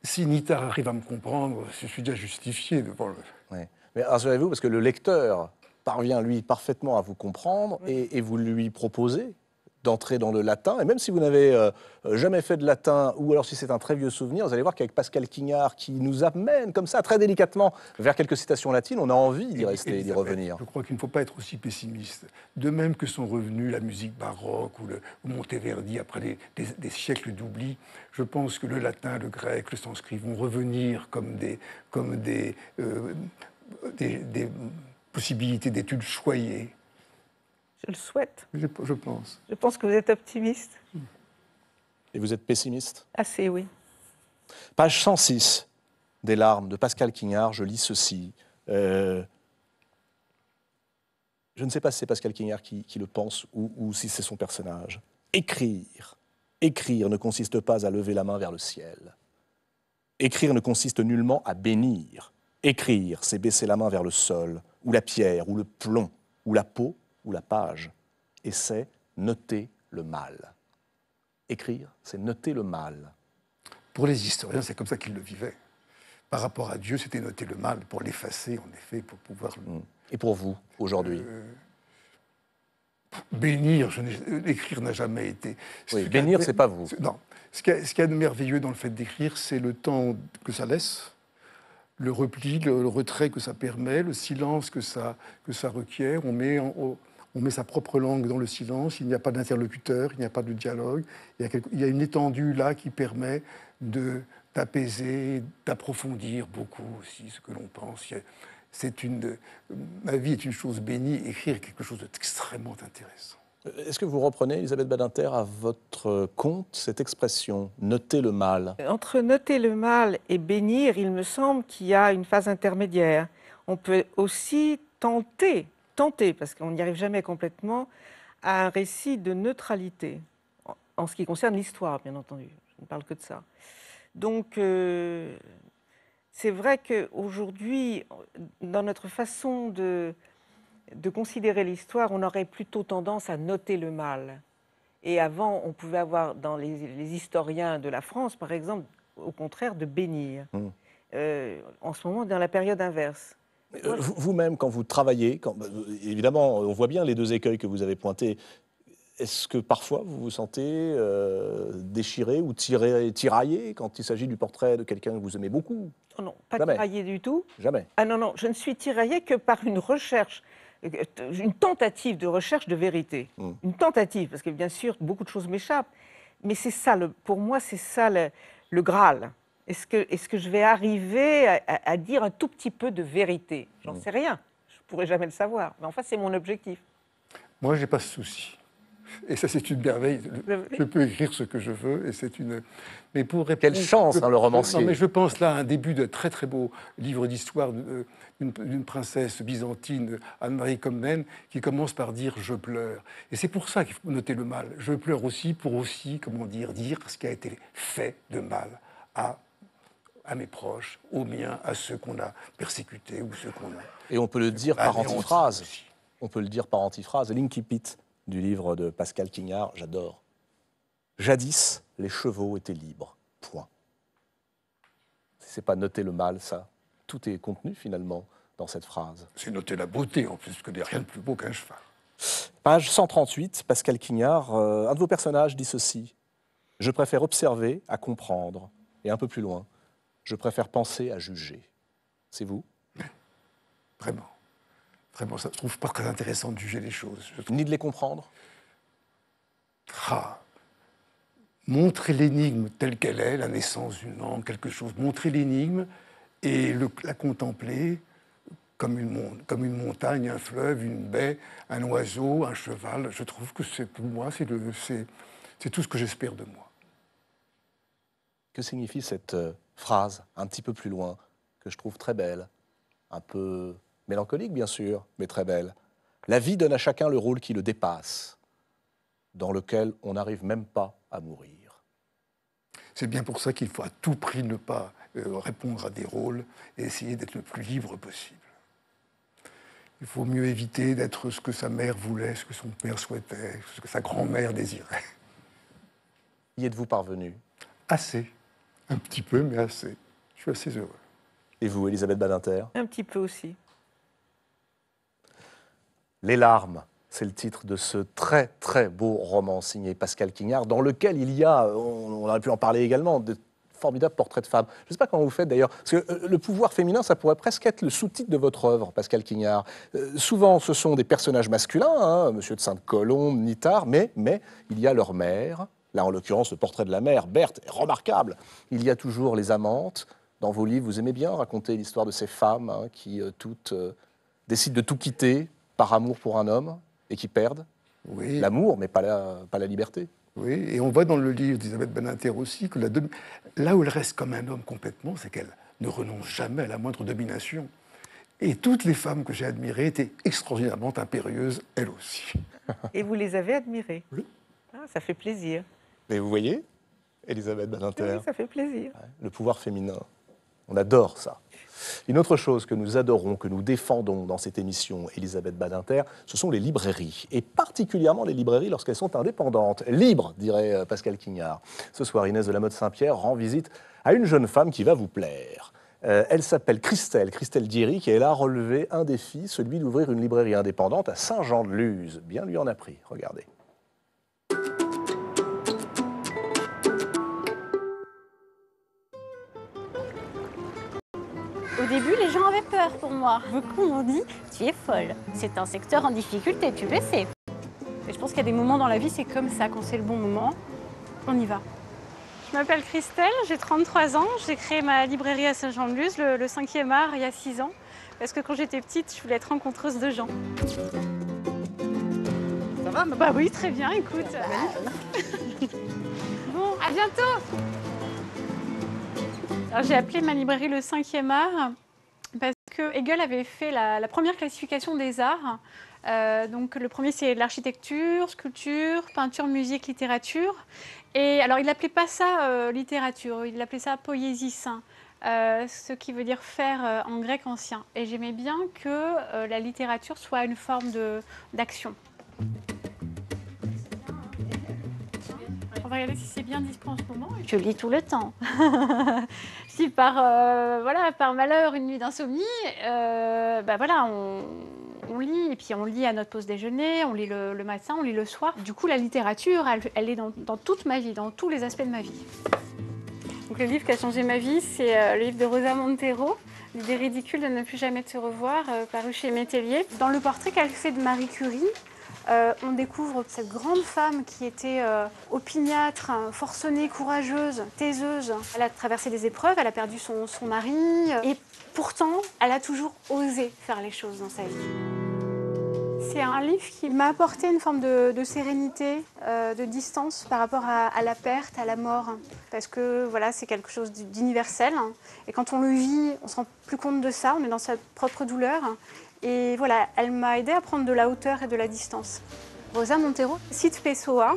Si Nita arrive à me comprendre, je suis déjà justifié le. Oui. Mais rassurez-vous, parce que le lecteur parvient, lui, parfaitement à vous comprendre et, vous lui proposez d'entrer dans le latin. Et même si vous n'avez euh, jamais fait de latin, ou alors si c'est un très vieux souvenir, vous allez voir qu'avec Pascal Quignard, qui nous amène comme ça, très délicatement, vers quelques citations latines, on a envie d'y rester, d'y revenir. Je crois qu'il ne faut pas être aussi pessimiste. De même que sont revenus la musique baroque ou, le, Monteverdi après des, siècles d'oubli, je pense que le latin, le grec, le sanskrit vont revenir comme des... Comme des, euh, des possibilité d'études choyées. Je le souhaite. Je, pense. Je pense que vous êtes optimiste. Hmm. Et vous êtes pessimiste Assez, oui. Page 106 des larmes de Pascal Quignard, je lis ceci. Euh, je ne sais pas si c'est Pascal Quignard qui, le pense ou, ou si c'est son personnage. Écrire, écrire ne consiste pas à lever la main vers le ciel. Écrire ne consiste nullement à bénir, Écrire, c'est baisser la main vers le sol, ou la pierre, ou le plomb, ou la peau, ou la page. Et c'est noter le mal. Écrire, c'est noter le mal. Pour les historiens, c'est comme ça qu'ils le vivaient. Par rapport à Dieu, c'était noter le mal pour l'effacer, en effet, pour pouvoir... Mm. Et pour vous, aujourd'hui euh, Bénir, écrire n'a jamais été. Oui, bénir, c'est pas vous. Ce qu'il est y a de merveilleux dans le fait d'écrire, c'est le temps que ça laisse le repli, le, retrait que ça permet, le silence que ça, que ça requiert. On met, on met sa propre langue dans le silence, il n'y a pas d'interlocuteur, il n'y a pas de dialogue. Il y, a une étendue là qui permet de, d'apaiser, d'approfondir beaucoup aussi ce que l'on pense. C'est une, ma vie est une chose bénie, écrire quelque chose d'extrêmement intéressant. Euh, est-ce que vous reprenez, Elisabeth Badinter, à votre compte cette expression « noter le mal » Entre noter le mal et bénir, il me semble qu'il y a une phase intermédiaire. On peut aussi tenter, tenter, parce qu'on n'y arrive jamais complètement, à un récit de neutralité, en ce qui concerne l'histoire, bien entendu. Je ne parle que de ça. Donc, euh, c'est vrai qu'aujourd'hui, dans notre façon de de considérer l'histoire, on aurait plutôt tendance à noter le mal. Et avant, on pouvait avoir dans les, historiens de la France, par exemple, au contraire, de bénir. Mmh. Euh, en ce moment, dans la période inverse. Euh, vous-même, quand vous travaillez, bah, euh, évidemment, on voit bien les deux écueils que vous avez pointés. Est-ce que parfois vous vous sentez déchiré ou tiré, tiraillé quand il s'agit du portrait de quelqu'un que vous aimez beaucoup Non, pas tiraillé du tout. Jamais. Ah non, non, je ne suis tiraillé que par une recherche. Euh, une tentative de recherche de vérité. Mm. Une tentative, parce que bien sûr, beaucoup de choses m'échappent. Mais c'est ça, le, pour moi, c'est ça le, Graal. Est-ce que, est que je vais arriver à, dire un tout petit peu de vérité J'en mm. sais rien. Je ne pourrai jamais le savoir. Mais enfin, c'est mon objectif. Moi, je n'ai pas ce souci. Et ça, c'est une merveille. Je peux écrire ce que je veux, et c'est une. Mais pour quelle chance, hein, le romancier. Non, mais je pense là à un début d'un très très beau livre d'histoire euh, d'une princesse byzantine, Anne-Marie Comnène, qui commence par dire je pleure. Et c'est pour ça qu'il faut noter le mal. Je pleure aussi pour aussi, comment dire, dire ce qui a été fait de mal à à mes proches, aux miens, à ceux qu'on a persécutés ou ceux qu'on a. Et on peut le dire par antiphrase. On peut le dire par antiphrase, l'incipit, du livre de Pascal Quignard, j'adore. Jadis, les chevaux étaient libres. Point. C'est pas noter le mal, ça. Tout est contenu finalement dans cette phrase. C'est noter la beauté en plus, que n'est rien de plus beau qu'un cheval. Page 138, Pascal Quignard, euh, un de vos personnages dit ceci. Je préfère observer à comprendre. Et un peu plus loin, je préfère penser à juger. C'est vous Vraiment ça ne trouve pas très intéressant de juger les choses. Ni de les comprendre ah. Montrer l'énigme telle qu'elle est, la naissance d'une langue, quelque chose, montrer l'énigme et la contempler comme une, comme une montagne, un fleuve, une baie, un oiseau, un cheval, je trouve que c'est pour moi, c'est, c'est tout ce que j'espère de moi. Que signifie cette euh, phrase un petit peu plus loin, que je trouve très belle, un peu mélancolique bien sûr, mais très belle. La vie donne à chacun le rôle qui le dépasse, dans lequel on n'arrive même pas à mourir. C'est bien pour ça qu'il faut à tout prix ne pas euh, répondre à des rôles et essayer d'être le plus libre possible. Il faut mieux éviter d'être ce que sa mère voulait, ce que son père souhaitait, ce que sa grand-mère désirait. Y êtes-vous parvenu Assez. Un petit peu, mais assez. Je suis assez heureux. Et vous, Elisabeth Badinter Un petit peu aussi. Les larmes, c'est le titre de ce très très beau roman signé Pascal Quignard, dans lequel il y a, on, aurait pu en parler également, de formidables portraits de femmes. Je ne sais pas comment vous faites d'ailleurs, parce que euh, le pouvoir féminin, ça pourrait presque être le sous-titre de votre œuvre, Pascal Quignard. Euh, souvent, ce sont des personnages masculins, hein, Monsieur de Sainte-Colombe, Nitard, mais, mais il y a leur mère. Là, en l'occurrence, le portrait de la mère, Berthe, est remarquable. Il y a toujours les amantes. Dans vos livres, vous aimez bien raconter l'histoire de ces femmes hein, qui euh, toutes décident de tout quitter par amour pour un homme et qui perdent oui. l'amour, mais pas la, pas la liberté. Oui, et on voit dans le livre d'Elisabeth Beninter aussi que là où elle reste comme un homme complètement, c'est qu'elle ne renonce jamais à la moindre domination. Et toutes les femmes que j'ai admirées étaient extraordinairement impérieuses, elles aussi. Et vous les avez admirées oui. Ah, ça fait plaisir. Mais vous voyez, Elisabeth Badinter. Oui, ça fait plaisir. Le pouvoir féminin, on adore ça. Une autre chose que nous adorons, que nous défendons dans cette émission, Elisabeth Badinter, ce sont les librairies, et particulièrement les librairies lorsqu'elles sont indépendantes, libres, dirait euh, Pascal Quignard. Ce soir, Inès de la Motte Saint-Pierre rend visite à une jeune femme qui va vous plaire. Euh, elle s'appelle Christelle, Christelle Diric, et elle a relevé un défi, celui d'ouvrir une librairie indépendante à Saint-Jean-de-Luz. Bien lui en a pris, regardez. Au début, les gens avaient peur pour moi. Beaucoup m'ont dit Tu es folle. C'est un secteur en difficulté, tu le sais. je pense qu'il y a des moments dans la vie, c'est comme ça. Quand c'est le bon moment, on y va. Je m'appelle Christelle, j'ai 33 ans. J'ai créé ma librairie à Saint-Jean-de-Luz, le, 5e art, il y a 6 ans. Parce que quand j'étais petite, je voulais être rencontreuse de gens. Ça va Bah oui, très bien, écoute. Ah, bah bon, à bientôt j'ai appelé ma librairie le 5 art parce que Hegel avait fait la, première classification des arts. Euh, donc le premier c'est l'architecture, sculpture, peinture, musique, littérature. Et alors il n'appelait pas ça euh, littérature, il l'appelait ça poésie Euh, ce qui veut dire faire euh, en grec ancien. Et j'aimais bien que la littérature soit une forme d'action. On va regarder si c'est bien dispo en ce moment. Je lis tout le temps. si par, euh, voilà, par malheur une nuit d'insomnie, euh, bah voilà, on, lit, et puis on lit à notre pause déjeuner, on lit le, matin, on lit le soir. Du coup, la littérature, elle, est dans, toute ma vie, dans tous les aspects de ma vie. Donc le livre qui a changé ma vie, c'est euh, le livre de Rosa Montero, L'idée ridicule de ne plus jamais te revoir, paru chez Métellier. Dans le portrait qu'elle fait de Marie Curie, euh, on découvre cette grande femme qui était euh, opiniâtre, forcenée, courageuse, taiseuse. Elle a traversé des épreuves, elle a perdu son, mari, euh, et pourtant, elle a toujours osé faire les choses dans sa vie. C'est un livre qui m'a apporté une forme de, sérénité, de distance par rapport à, la perte, à la mort, parce que voilà, c'est quelque chose d'universel. Hein. et quand on le vit, on se rend plus compte de ça, on est dans sa propre douleur. Et voilà, elle m'a aidé à prendre de la hauteur et de la distance. Rosa Montero cite Pessoa,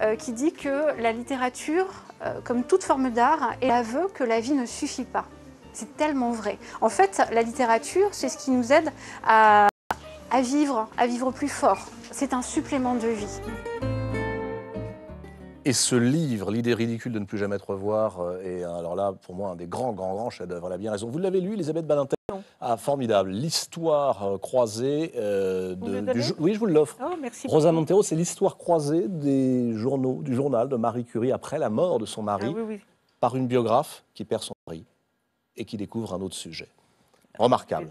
euh, qui dit que la littérature, euh, comme toute forme d'art, est l'aveu que la vie ne suffit pas. C'est tellement vrai. En fait, la littérature, c'est ce qui nous aide à vivre, à vivre plus fort. C'est un supplément de vie. Et ce livre, L'idée ridicule de ne plus jamais te revoir, euh, est euh, alors là, pour moi, un des grands, grands, grands chefs-d'œuvre. Elle bien raison. Vous l'avez lu, Elisabeth Non. Ah, formidable. L'histoire euh, croisée de, du, Oui, je vous l'offre. Oh, Rosa Montero, c'est l'histoire croisée des journaux, du journal de Marie Curie après la mort de son mari, ah par une biographe qui perd son mari et qui découvre un autre sujet. Remarquable.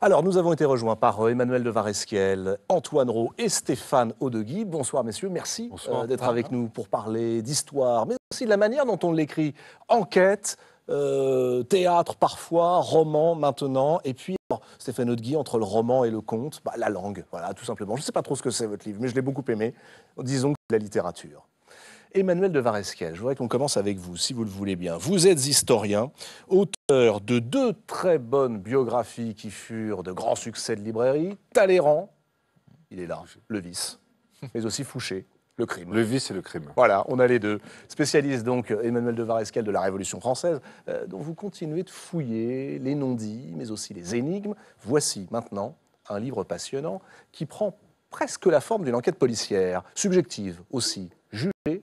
Alors, nous avons été rejoints par euh, Emmanuel de Varesquiel, Antoine Rowe et Stéphane Audegui. Bonsoir, messieurs. Merci euh, d'être avec nous pour parler d'histoire, mais aussi de la manière dont on l'écrit. Enquête, euh, théâtre parfois, roman maintenant, et puis Stéphane Audegui, entre le roman et le conte, bah, la langue, voilà, tout simplement. Je ne sais pas trop ce que c'est votre livre, mais je l'ai beaucoup aimé. Disons que la littérature. Emmanuel de Varesquel, je voudrais qu'on commence avec vous, si vous le voulez bien. Vous êtes historien, auteur de deux très bonnes biographies qui furent de grands succès de librairie, Talleyrand, il est là, le vice, mais aussi Fouché. Le crime. Le vice et le crime. Voilà, on a les deux. Spécialiste donc euh, Emmanuel de Varesquel de la Révolution française, euh, dont vous continuez de fouiller les non-dits, mais aussi les énigmes. Voici maintenant un livre passionnant qui prend presque la forme d'une enquête policière, subjective aussi,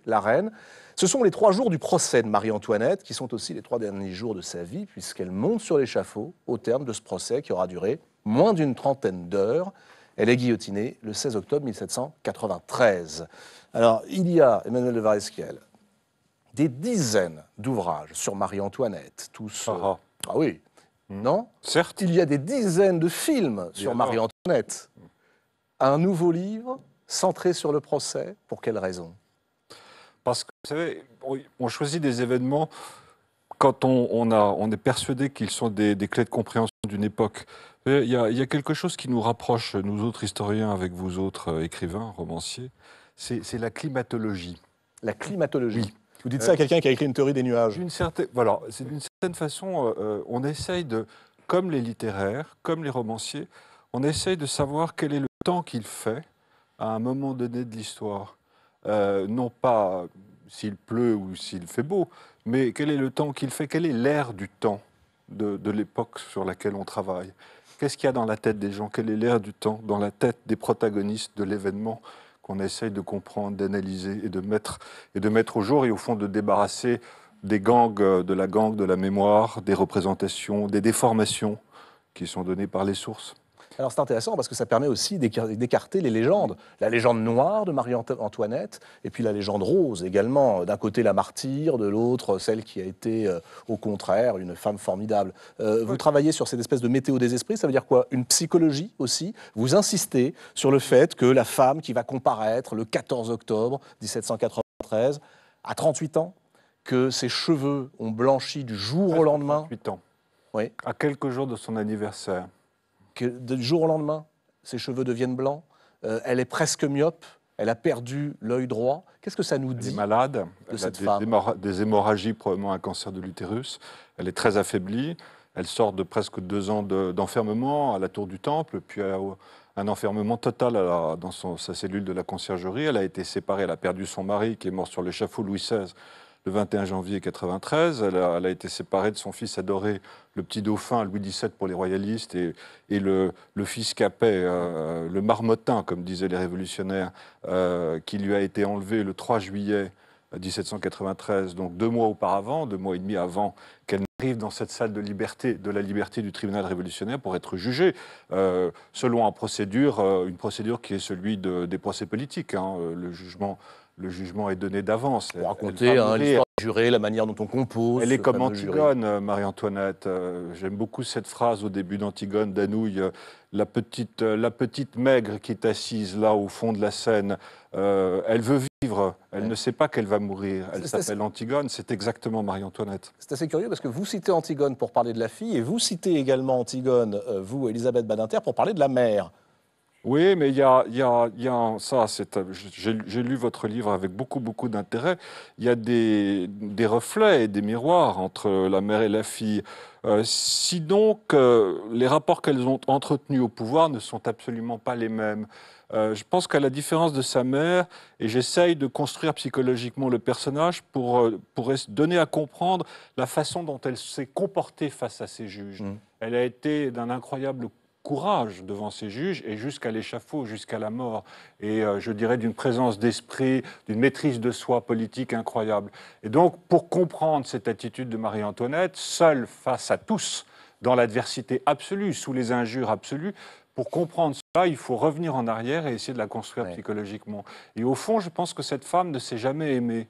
la reine. Ce sont les trois jours du procès de Marie-Antoinette, qui sont aussi les trois derniers jours de sa vie, puisqu'elle monte sur l'échafaud au terme de ce procès qui aura duré moins d'une trentaine d'heures. Elle est guillotinée le 16 octobre 1793. Alors, il y a, Emmanuel de Varesquiel, des dizaines d'ouvrages sur Marie-Antoinette, tous... Ah, euh, ah. ah oui, hmm. non Certes. Il y a des dizaines de films sur Marie-Antoinette. Un nouveau livre centré sur le procès, pour quelle raison vous savez, on choisit des événements quand on, a, on est persuadé qu'ils sont des, clés de compréhension d'une époque. Il y, a, quelque chose qui nous rapproche, nous autres historiens, avec vous autres euh, écrivains, romanciers, c'est la climatologie. La climatologie Vous dites ça à quelqu'un qui a écrit une théorie des nuages. D'une certaine, voilà, c'est d'une certaine façon, euh, euh, on essaye de, comme les littéraires, comme les romanciers, on essaye de savoir quel est le temps qu'il fait à un moment donné de l'histoire. non pas s'il pleut ou s'il fait beau, mais quel est le temps qu'il fait, quelle est l'air du temps de, l'époque sur laquelle on travaille. Qu'est-ce qu'il y a dans la tête des gens Quelle est l'air du temps dans la tête des protagonistes de l'événement qu'on essaye de comprendre, d'analyser et de mettre et de mettre au jour et au fond de débarrasser des gangs, euh, de la gang de la mémoire, des représentations, des déformations qui sont données par les sources. Alors c'est intéressant parce que ça permet aussi d'écarter les légendes. La légende noire de Marie-Antoinette, et puis la légende rose également. D'un côté la martyre, de l'autre celle qui a été euh, au contraire une femme formidable. Euh, vous travaillez sur cette espèce de météo des esprits, ça veut dire quoi Une psychologie aussi Vous insistez sur le fait que la femme qui va comparaître le 14 octobre 1793 à 38 ans, que ses cheveux ont blanchi du jour au ah, lendemain. 38 ans. Oui. À quelques jours de son anniversaire du jour au lendemain, ses cheveux deviennent blancs, euh, elle est presque myope, elle a perdu l'œil droit. Qu'est-ce que ça nous dit Elle est malade, cette des, femme des hémorragies, probablement un cancer de l'utérus, elle est très affaiblie, elle sort de presque deux ans d'enfermement à la tour du Temple, puis à, un enfermement total dans sa cellule de la conciergerie. Elle a été séparée, elle a perdu son mari qui est mort sur l'échafaud Louis XVI le 21 janvier 1993. Elle, a, été séparée de son fils adoré, le petit dauphin Louis XVII pour les royalistes, et, le, fils Capet, euh, le marmottin, comme disaient les révolutionnaires, euh, qui lui a été enlevé le 3 juillet 1793, donc deux mois auparavant, deux mois et demi avant qu'elle n'arrive dans cette salle de liberté, de la liberté du tribunal révolutionnaire pour être jugée euh, selon un procédure, une procédure qui est celui des procès politiques. Hein, le jugement le jugement est donné d'avance. Pour raconter hein, l'histoire du la manière dont on compose. Elle est comme Antigone, euh, Marie-Antoinette. Euh, j'aime beaucoup cette phrase au début d'Antigone d'Anouille. Euh, la petite, la petite maigre qui est assise là au fond de la scène, elle veut vivre, elle ne sait pas qu'elle va mourir. Elle s'appelle Antigone, c'est exactement Marie-Antoinette. C'est assez curieux parce que vous citez Antigone pour parler de la fille et vous citez également Antigone, vous, Elisabeth Badinter, pour parler de la mère. Oui, mais il y a, ça, j'ai lu votre livre avec beaucoup, beaucoup d'intérêt. Il y a des, reflets et des miroirs entre la mère et la fille. Euh, si donc les rapports qu'elles ont entretenus au pouvoir ne sont absolument pas les mêmes, euh, je pense qu'à la différence de sa mère, et j'essaye de construire psychologiquement le personnage pour, euh, pour donner à comprendre la façon dont elle s'est comportée face à ses juges. Mmh. Elle a été d'un incroyable courage devant ces juges et jusqu'à l'échafaud, jusqu'à la mort. Et euh, je dirais d'une présence d'esprit, d'une maîtrise de soi politique incroyable. Et donc, pour comprendre cette attitude de Marie-Antoinette, seule face à tous, dans l'adversité absolue, sous les injures absolues, pour comprendre cela, il faut revenir en arrière et essayer de la construire psychologiquement. Et au fond, je pense que cette femme ne s'est jamais aimée.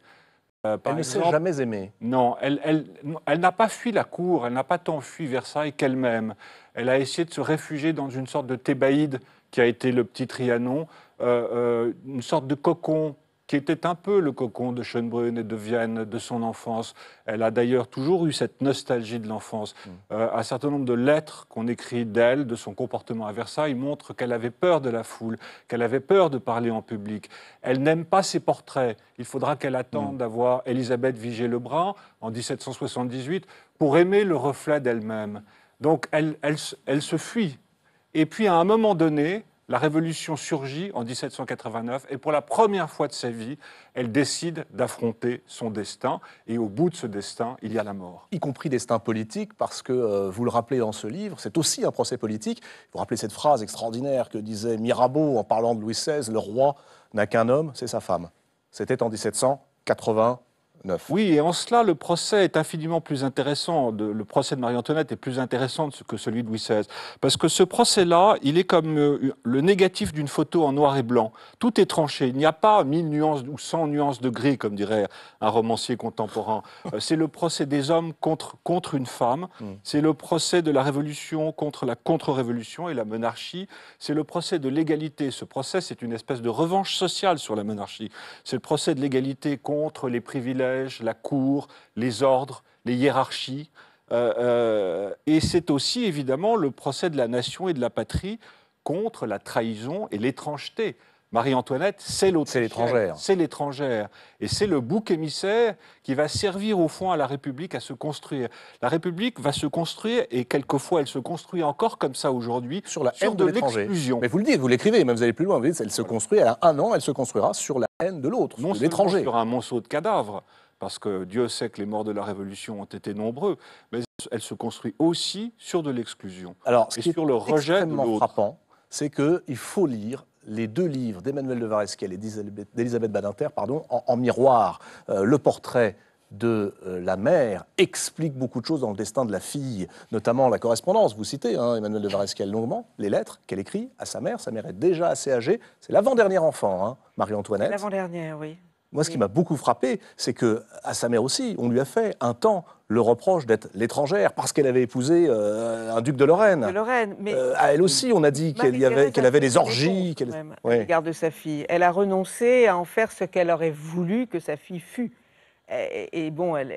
Euh, elle ne s'est jamais aimée. Non, elle, elle, elle n'a pas fui la cour, elle n'a pas tant fui Versailles qu'elle-même. Elle a essayé de se réfugier dans une sorte de thébaïde qui a été le petit Trianon, euh, euh, une sorte de cocon qui était un peu le cocon de Schönbrunn et de Vienne, de son enfance. Elle a d'ailleurs toujours eu cette nostalgie de l'enfance. Mm. Euh, un certain nombre de lettres qu'on écrit d'elle, de son comportement à Versailles, montrent qu'elle avait peur de la foule, qu'elle avait peur de parler en public. Elle n'aime pas ses portraits. Il faudra qu'elle attende mm. d'avoir Elisabeth Vigée-Lebrun en 1778 pour aimer le reflet d'elle-même. Donc elle, elle se fuit. Et puis à un moment donné, la Révolution surgit en 1789 et pour la première fois de sa vie, elle décide d'affronter son destin. Et au bout de ce destin, il y a la mort. Y compris destin politique, parce que euh, vous le rappelez dans ce livre, c'est aussi un procès politique. Vous rappelez cette phrase extraordinaire que disait Mirabeau en parlant de Louis XVI, le roi n'a qu'un homme, c'est sa femme. C'était en 1780. Oui, et en cela, le procès est infiniment plus intéressant. le procès de Marie-Antoinette est plus intéressant que celui de Louis XVI. Parce que ce procès-là, il est comme euh, le négatif d'une photo en noir et blanc. Tout est tranché. Il n'y a pas mille nuances ou cent nuances de gris, comme dirait un romancier contemporain. Euh, c'est le procès des hommes contre, contre une femme. Hmm. C'est le procès de la révolution contre la contre-révolution et la monarchie. C'est le procès de l'égalité. Ce procès, c'est une espèce de revanche sociale sur la monarchie. C'est le procès de l'égalité contre les privilèges la cour, les ordres, les hiérarchies. Euh, euh, et c'est aussi évidemment le procès de la nation et de la patrie contre la trahison et l'étrangeté. Marie-Antoinette, c'est l'autre. C'est l'étrangère. C'est l'étrangère. Et c'est le bouc émissaire qui va servir au fond à la République à se construire. La République va se construire, et quelquefois elle se construit encore comme ça aujourd'hui, sur la haine de, de l'exclusion. Mais vous le dites, vous l'écrivez, même vous allez plus loin, vous dites, elle se construit, à un an, elle se construira sur la haine de l'autre, de l'étranger. Sur un monceau de cadavres, parce que Dieu sait que les morts de la Révolution ont été nombreux, mais elle se construit aussi sur de l'exclusion Alors, ce qui sur est le rejet extrêmement frappant, c'est qu'il faut lire les deux livres d'Emmanuel de Varesquiel et d'Elisabeth Badinter pardon, en, miroir. Euh, le portrait de euh, la mère explique beaucoup de choses dans le destin de la fille, notamment la correspondance. Vous citez hein, Emmanuel de Varesquiel longuement, les lettres qu'elle écrit à sa mère. Sa mère est déjà assez âgée. C'est lavant dernière enfant, hein, Marie-Antoinette. L'avant-dernière, oui. Moi, ce qui m'a beaucoup frappé, c'est que à sa mère aussi, on lui a fait un temps le reproche d'être l'étrangère parce qu'elle avait épousé euh, un duc de Lorraine. De Lorraine, mais euh, à elle aussi, on a dit qu'elle avait, qu'elle avait, des orgies. Qu'elle ouais. garde sa fille. Elle a renoncé à en faire ce qu'elle aurait voulu que sa fille fût. Et, bon, elle,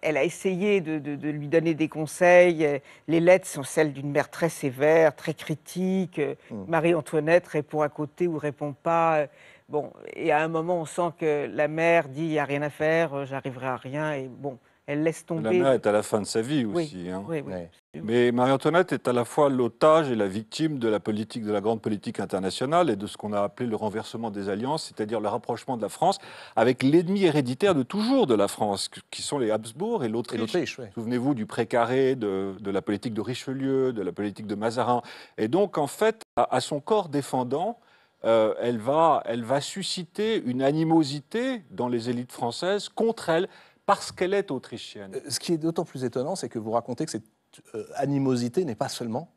elle a essayé de, lui donner des conseils. Les lettres sont celles d'une mère très sévère, très critique. Mm. Marie-Antoinette répond à côté ou répond pas. Bon, et à un moment, on sent que la mère dit il n'y a rien à faire, euh, j'arriverai à rien, et bon, elle laisse tomber. La mère est à la fin de sa vie aussi. Hein. Oui, oui, Mais Marie-Antoinette est à la fois l'otage et la victime de la politique, de la grande politique internationale et de ce qu'on a appelé le renversement des alliances, c'est-à-dire le rapprochement de la France avec l'ennemi héréditaire de toujours de la France, qui sont les Habsbourg et l'Autriche. Souvenez-vous du précaré, de, de, la politique de Richelieu, de la politique de Mazarin. Et donc, en fait, à son corps défendant, euh, elle, va, susciter une animosité dans les élites françaises contre elle parce qu'elle est autrichienne. Euh, ce qui est d'autant plus étonnant, c'est que vous racontez que cette euh, animosité n'est pas seulement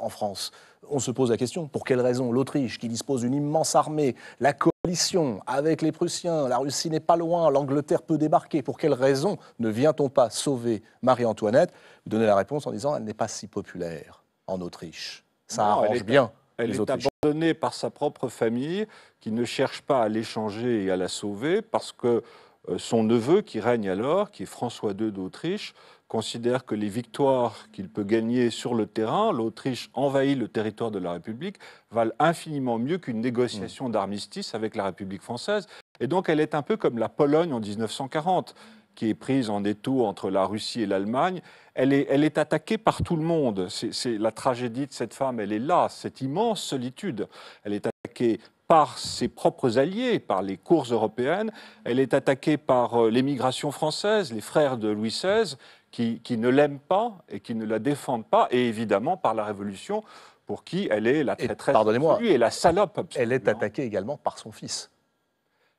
en, France. On se pose la question, pour quelle raison l'Autriche, qui dispose d'une immense armée, la coalition avec les Prussiens, la Russie n'est pas loin, l'Angleterre peut débarquer, pour quelle raison ne vient-on pas sauver Marie-Antoinette Vous donnez la réponse en disant, elle n'est pas si populaire en Autriche. Ça arrange bien elle est abandonnée par sa propre famille qui ne cherche pas à l'échanger et à la sauver parce que euh, son neveu qui règne alors, qui est François II d'Autriche, considère que les victoires qu'il peut gagner sur le terrain, l'Autriche envahit le territoire de la République, valent infiniment mieux qu'une négociation mm. d'armistice avec la République française. Et donc elle est un peu comme la Pologne en 1940, qui est prise en étau entre la Russie et l'Allemagne elle est, attaquée par tout le monde. C'est la tragédie de cette femme, elle est là, cette immense solitude. Elle est attaquée par ses propres alliés, par les cours européennes. Elle est attaquée par euh, l'émigration française, les frères de Louis XVI, qui, ne l'aiment pas et qui ne la défendent pas, et évidemment par la Révolution, pour qui elle est la traîtresse lui et la salope Elle est attaquée également par son fils.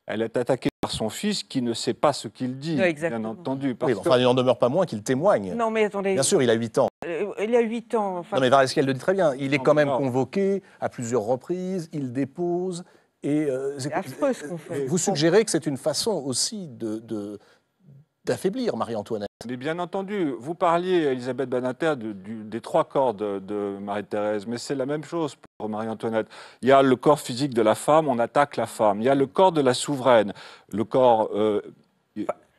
Elle est attaquée son fils qui ne sait pas ce qu'il dit, bien entendu. enfin, il n'en demeure pas moins qu'il témoigne. Non, mais attendez. Bien sûr, il a 8 ans. Euh, il a 8 ans. Non, mais Varesquiel le dit très bien. Il est quand même convoqué à plusieurs reprises, il dépose. Et euh, vous suggérez que c'est une façon aussi de, affaiblir Marie-Antoinette. Mais bien entendu, vous parliez, Elisabeth banater du, des trois corps de, Marie-Thérèse, mais c'est la même chose pour Marie-Antoinette. Il y a le corps physique de la femme, on attaque la femme. Il y a le corps de la souveraine, le corps euh,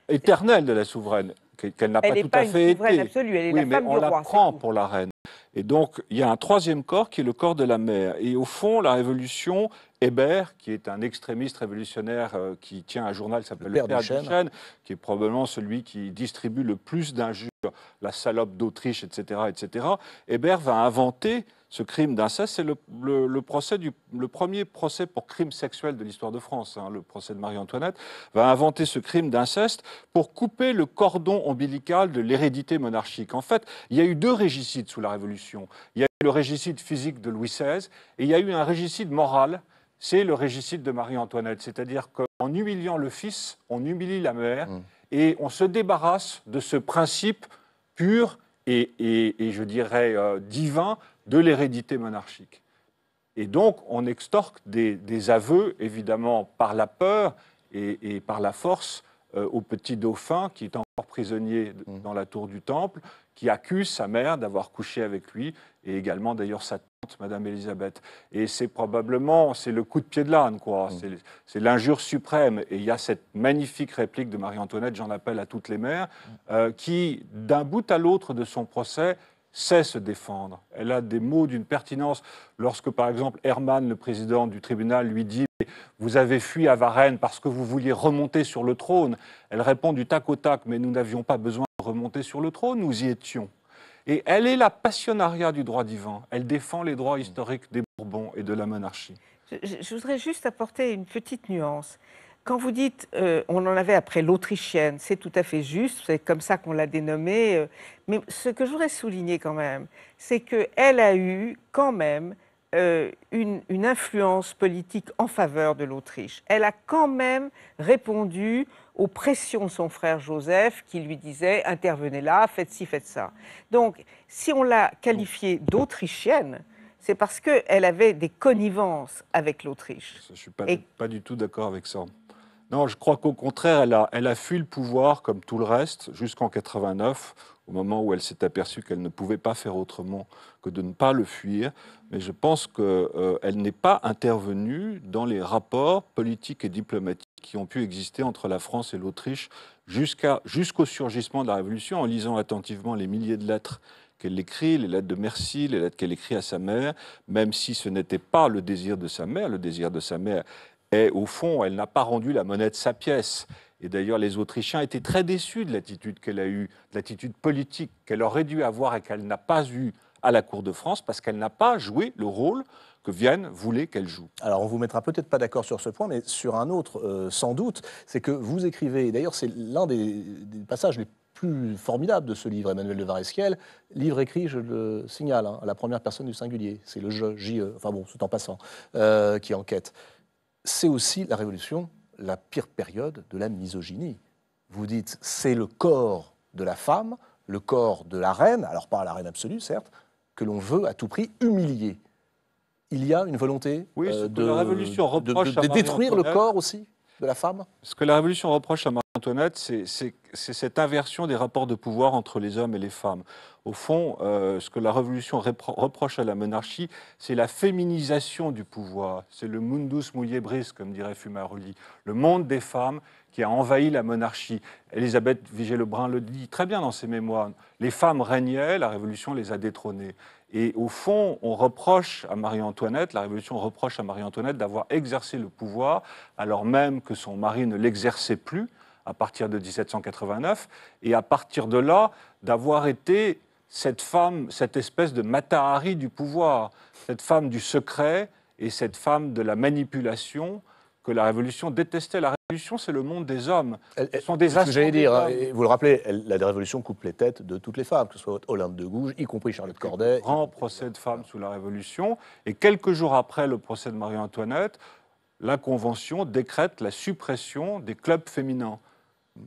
éternel de la souveraine, qu'elle n'a pas tout à fait été. Absolue, elle est oui, mais on la prend pour la reine. Et donc, il y a un troisième corps qui est le corps de la mère. Et au fond, la Révolution Hébert, qui est un extrémiste révolutionnaire euh, qui tient un journal qui s'appelle Le Père, Père qui est probablement celui qui distribue le plus d'injures, la salope d'Autriche, etc., etc., Hébert va inventer ce crime d'inceste. C'est le, procès du, le premier procès pour crime sexuel de l'histoire de France, hein, le procès de Marie-Antoinette, va inventer ce crime d'inceste pour couper le cordon ombilical de l'hérédité monarchique. En fait, il y a eu deux régicides sous la Révolution. Il y a eu le régicide physique de Louis XVI et il y a eu un régicide moral c'est le régicide de Marie-Antoinette. C'est-à-dire qu'en humiliant le fils, on humilie la mère mm. et on se débarrasse de ce principe pur et, je dirais euh, divin de l'hérédité monarchique. Et donc, on extorque des, aveux, évidemment, par la peur et, par la force euh, au petit dauphin qui est encore prisonnier mm. dans la tour du temple, qui accuse sa mère d'avoir couché avec lui et également d'ailleurs sa Madame Elisabeth. Et c'est probablement, c'est le coup de pied de l'âne, quoi. Mm. C'est l'injure suprême. Et il y a cette magnifique réplique de Marie-Antoinette, j'en appelle à toutes les mères, mm. euh, qui, d'un bout à l'autre de son procès, sait se défendre. Elle a des mots d'une pertinence. Lorsque, par exemple, Herman, le président du tribunal, lui dit Vous avez fui à Varennes parce que vous vouliez remonter sur le trône, elle répond du tac au tac Mais nous n'avions pas besoin de remonter sur le trône, nous y étions. Et elle est la passionnariat du droit divin. Elle défend les droits historiques des Bourbons et de la monarchie. Je, voudrais juste apporter une petite nuance. Quand vous dites, euh, on en avait après l'Autrichienne, c'est tout à fait juste, c'est comme ça qu'on l'a dénommée. Euh, mais ce que je voudrais souligner quand même, c'est qu'elle a eu quand même euh, une, une influence politique en faveur de l'Autriche. Elle a quand même répondu aux pressions de son frère Joseph qui lui disait intervenez là, faites ci, faites ça. Donc, si on l'a qualifiée d'Autrichienne, c'est parce qu'elle avait des connivences avec l'Autriche. Je ne suis pas, pas, du tout d'accord avec ça. Non, je crois qu'au contraire, elle a, elle a fui le pouvoir, comme tout le reste, jusqu'en 89, au moment où elle s'est aperçue qu'elle ne pouvait pas faire autrement que de ne pas le fuir. Mais je pense qu'elle euh, n'est pas intervenue dans les rapports politiques et diplomatiques qui ont pu exister entre la France et l'Autriche jusqu'à, jusqu'au surgissement de la Révolution, en lisant attentivement les milliers de lettres qu'elle écrit, les lettres de merci, les lettres qu'elle écrit à sa mère, même si ce n'était pas le désir de sa mère. Le désir de sa mère est, au fond, elle n'a pas rendu la monnaie de sa pièce. Et d'ailleurs, les Autrichiens étaient très déçus de l'attitude qu'elle a eue, de l'attitude politique qu'elle aurait dû avoir et qu'elle n'a pas eue à la Cour de France parce qu'elle n'a pas joué le rôle que Vienne voulait qu'elle joue. Alors on vous mettra peut-être pas d'accord sur ce point, mais sur un autre, euh, sans doute, c'est que vous écrivez, et d'ailleurs c'est l'un des, passages les plus formidables de ce livre, Emmanuel de Varesquiel, livre écrit, je le signale, hein, à la première personne du singulier, c'est le je, J, e, enfin bon, tout en passant, euh, qui enquête. C'est aussi la Révolution, la pire période de la misogynie. Vous dites, c'est le corps de la femme, le corps de la reine, alors pas la reine absolue, certes, que l'on veut à tout prix humilier. Il y a une volonté euh, de détruire le corps aussi de la femme Ce que la Révolution reproche à Marie-Antoinette, c'est cette inversion des rapports de pouvoir entre les hommes et les femmes. Au fond, euh, ce que la Révolution reproche à la monarchie, c'est la féminisation du pouvoir. C'est le mundus muliebris, comme dirait Fumaroli, le monde des femmes qui a envahi la monarchie. Elisabeth Vigée-Lebrun le dit très bien dans ses mémoires. Les femmes régnaient, la Révolution les a détrônées. Et au fond, on reproche à Marie-Antoinette, la Révolution reproche à Marie-Antoinette d'avoir exercé le pouvoir alors même que son mari ne l'exerçait plus à partir de 1789, et à partir de là, d'avoir été cette femme, cette espèce de matahari du pouvoir, cette femme du secret et cette femme de la manipulation que la Révolution détestait révolution, c'est le monde des hommes. ce sont des ce hein, vous le rappelez, la Révolution coupe les têtes de toutes les femmes, que ce soit Olympe de Gouges, y compris Charlotte Corday. Grand procès de femmes sous la Révolution. Et quelques jours après le procès de Marie-Antoinette, la Convention décrète la suppression des clubs féminins.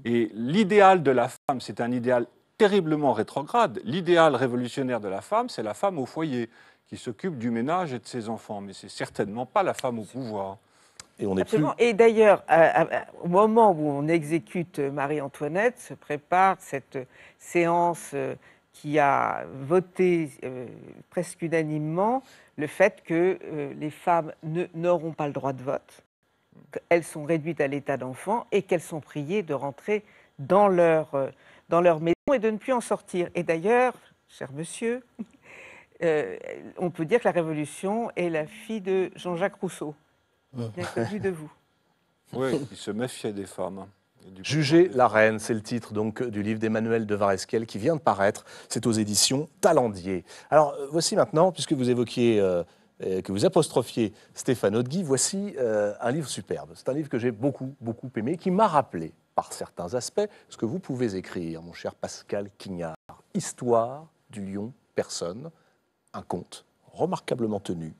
Et l'idéal de la femme, c'est un idéal terriblement rétrograde. L'idéal révolutionnaire de la femme, c'est la femme au foyer, qui s'occupe du ménage et de ses enfants. Mais c'est certainement pas la femme au pouvoir. Et on Absolument. Plus... Et d'ailleurs, au moment où on exécute Marie-Antoinette, se prépare cette séance euh, qui a voté euh, presque unanimement le fait que euh, les femmes n'auront pas le droit de vote, qu'elles sont réduites à l'état d'enfant et qu'elles sont priées de rentrer dans leur, dans leur maison et de ne plus en sortir. Et d'ailleurs, cher monsieur, on peut dire que la Révolution est la fille de Jean-Jacques Rousseau bien de vous. Oui, il se méfiait des femmes. Hein. Juger la reine, c'est le titre donc du livre d'Emmanuel de Varesquel qui vient de paraître. C'est aux éditions Talandier. Alors euh, voici maintenant, puisque vous évoquiez, euh, que vous apostrophiez Stéphane Audguy, voici euh, un livre superbe. C'est un livre que j'ai beaucoup, beaucoup aimé, qui m'a rappelé par certains aspects ce que vous pouvez écrire, mon cher Pascal Quignard. Histoire du lion personne, un conte remarquablement tenu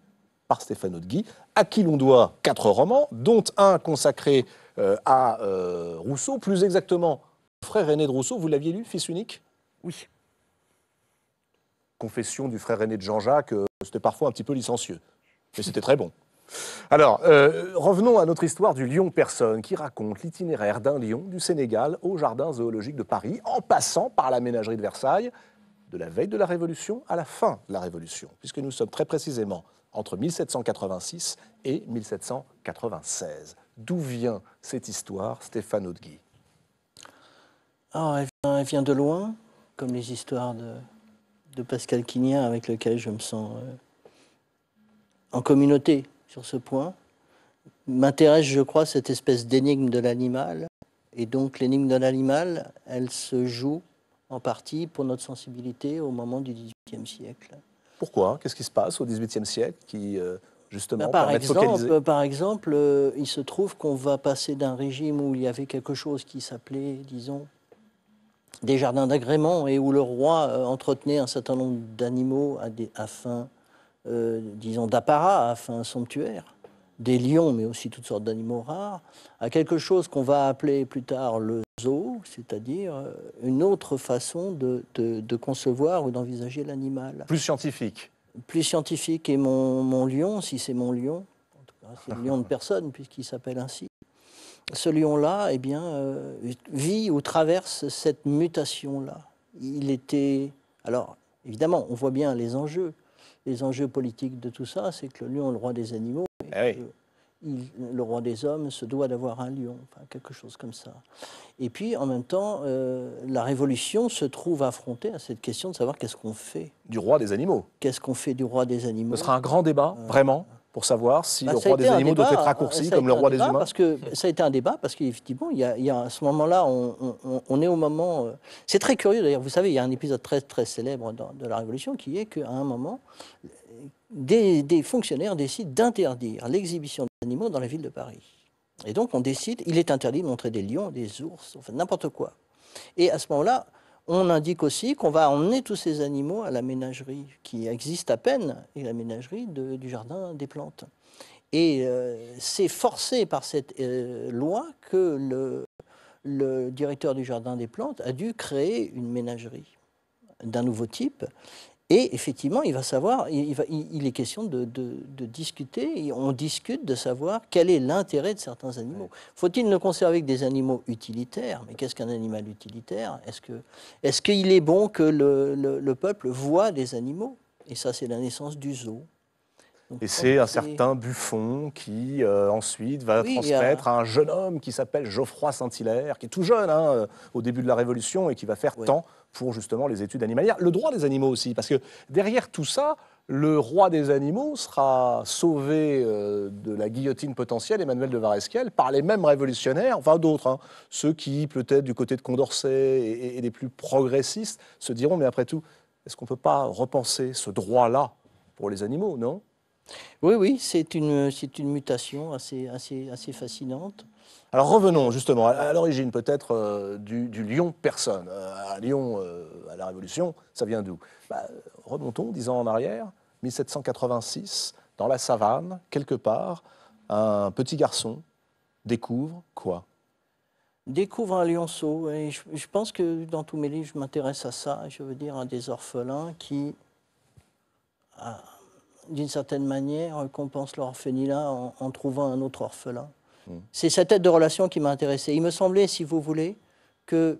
Stéphane guy à qui l'on doit quatre romans, dont un consacré euh, à euh, Rousseau, plus exactement, frère aîné de Rousseau, vous l'aviez lu, Fils unique Oui. Confession du frère aîné de Jean-Jacques, euh, c'était parfois un petit peu licencieux, mais c'était très bon. Alors, revenons à notre histoire du lion personne qui raconte l'itinéraire d'un lion du Sénégal au jardin zoologique de Paris, en passant par la ménagerie de Versailles, de la veille de la Révolution à la fin de la Révolution, puisque nous sommes très précisément entre 1786 et 1796. D'où vient cette histoire, Stéphane Audgui ?– ah, elle, elle vient, de loin, comme les histoires de, Pascal Quignard, avec lequel je me sens euh, en communauté sur ce point. M'intéresse, je crois, cette espèce d'énigme de l'animal. Et donc, l'énigme de l'animal, elle se joue en partie pour notre sensibilité au moment du XVIIIe siècle. Pourquoi Qu'est-ce qui se passe au XVIIIe siècle qui, euh, justement, bah, euh, par, exemple, par euh, exemple, il se trouve qu'on va passer d'un régime où il y avait quelque chose qui s'appelait, disons, des jardins d'agrément et où le roi entretenait un certain nombre d'animaux à des, afin, disons, d'apparat, afin somptuaire, des lions, mais aussi toutes sortes d'animaux rares, à quelque chose qu'on va appeler plus tard le c'est-à-dire euh, une autre façon de, concevoir ou d'envisager l'animal. Plus scientifique Plus scientifique. Et mon, lion, si c'est mon lion, en tout cas, c'est le lion de personne puisqu'il s'appelle ainsi, ce lion-là eh bien, euh, vit ou traverse cette mutation-là. Il était. Alors, évidemment, on voit bien les enjeux. Les enjeux politiques de tout ça, c'est que le lion est le roi des animaux. Eh le roi des hommes se doit d'avoir un lion, quelque chose comme ça. Et puis, en même temps, euh, la Révolution se trouve affrontée à cette question de savoir qu'est-ce qu'on fait. Du roi des animaux. Qu'est-ce qu'on fait du roi des animaux Ce sera un grand débat, euh. vraiment, pour savoir si bah, le roi des animaux doit être raccourci euh, comme le roi des humains. Parce que, ça a été un débat, parce qu'effectivement, il, y a, à ce moment-là, on, est au moment... c'est très curieux, d'ailleurs, vous savez, il y a un épisode très, très célèbre de la Révolution qui est qu'à un moment, des, fonctionnaires décident d'interdire l'exhibition d'animaux dans la ville de Paris. Et donc on décide, il est interdit de montrer des lions, des ours, enfin n'importe quoi. Et à ce moment-là, on indique aussi qu'on va emmener tous ces animaux à la ménagerie qui existe à peine, et la ménagerie du jardin des plantes. Et euh, c'est forcé par cette euh, loi que le directeur du jardin des plantes a dû créer une ménagerie d'un nouveau type et effectivement, il va savoir, il, va, il est question de, discuter, on discute de savoir quel est l'intérêt de certains animaux. Faut-il ne conserver que des animaux utilitaires Mais qu'est-ce qu'un animal utilitaire Est-ce qu'il est, est bon que le, le peuple voit des animaux Et ça, c'est la naissance du zoo. Et c'est un certain Buffon qui euh, ensuite va transmettre euh, à un jeune homme qui s'appelle Geoffroy Saint-Hilaire, qui est tout jeune hein, euh, au début de la Révolution et qui va faire tant pour justement les études animalières, le droit des animaux aussi, parce que derrière tout ça, le roi des animaux sera sauvé de la guillotine potentielle, Emmanuel de Varesquiel, par les mêmes révolutionnaires, enfin d'autres, hein. ceux qui, peut-être du côté de Condorcet et, et, des plus progressistes, se diront, mais après tout, est-ce qu'on ne peut pas repenser ce droit-là pour les animaux, non oui, oui, c'est une, une mutation assez, assez, assez fascinante. Alors revenons justement à, l'origine peut-être euh, du, lion personne. Euh, un à Lyon, euh, à la Révolution, ça vient d'où bah, Remontons dix ans en arrière, 1786, dans la savane, quelque part, un petit garçon découvre quoi Découvre un lionceau. Et je, pense que dans tous mes livres, je m'intéresse à ça. Je veux dire à des orphelins qui, d'une certaine manière, compense euh, l'orphelinat en, en, trouvant un autre orphelin. Hmm. C'est cette tête de relation qui m'a intéressé. Il me semblait, si vous voulez, qu'il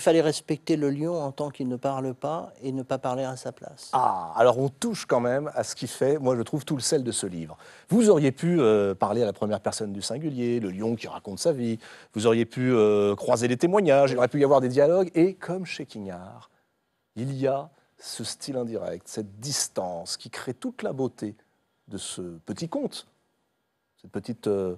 fallait respecter le lion en tant qu'il ne parle pas et ne pas parler à sa place. Ah, alors on touche quand même à ce qui fait, moi je trouve, tout le sel de ce livre. Vous auriez pu euh, parler à la première personne du singulier, le lion qui raconte sa vie, vous auriez pu euh, croiser les témoignages, il aurait pu y avoir des dialogues, et comme chez Quignard, il y a ce style indirect, cette distance qui crée toute la beauté de ce petit conte, cette petite euh,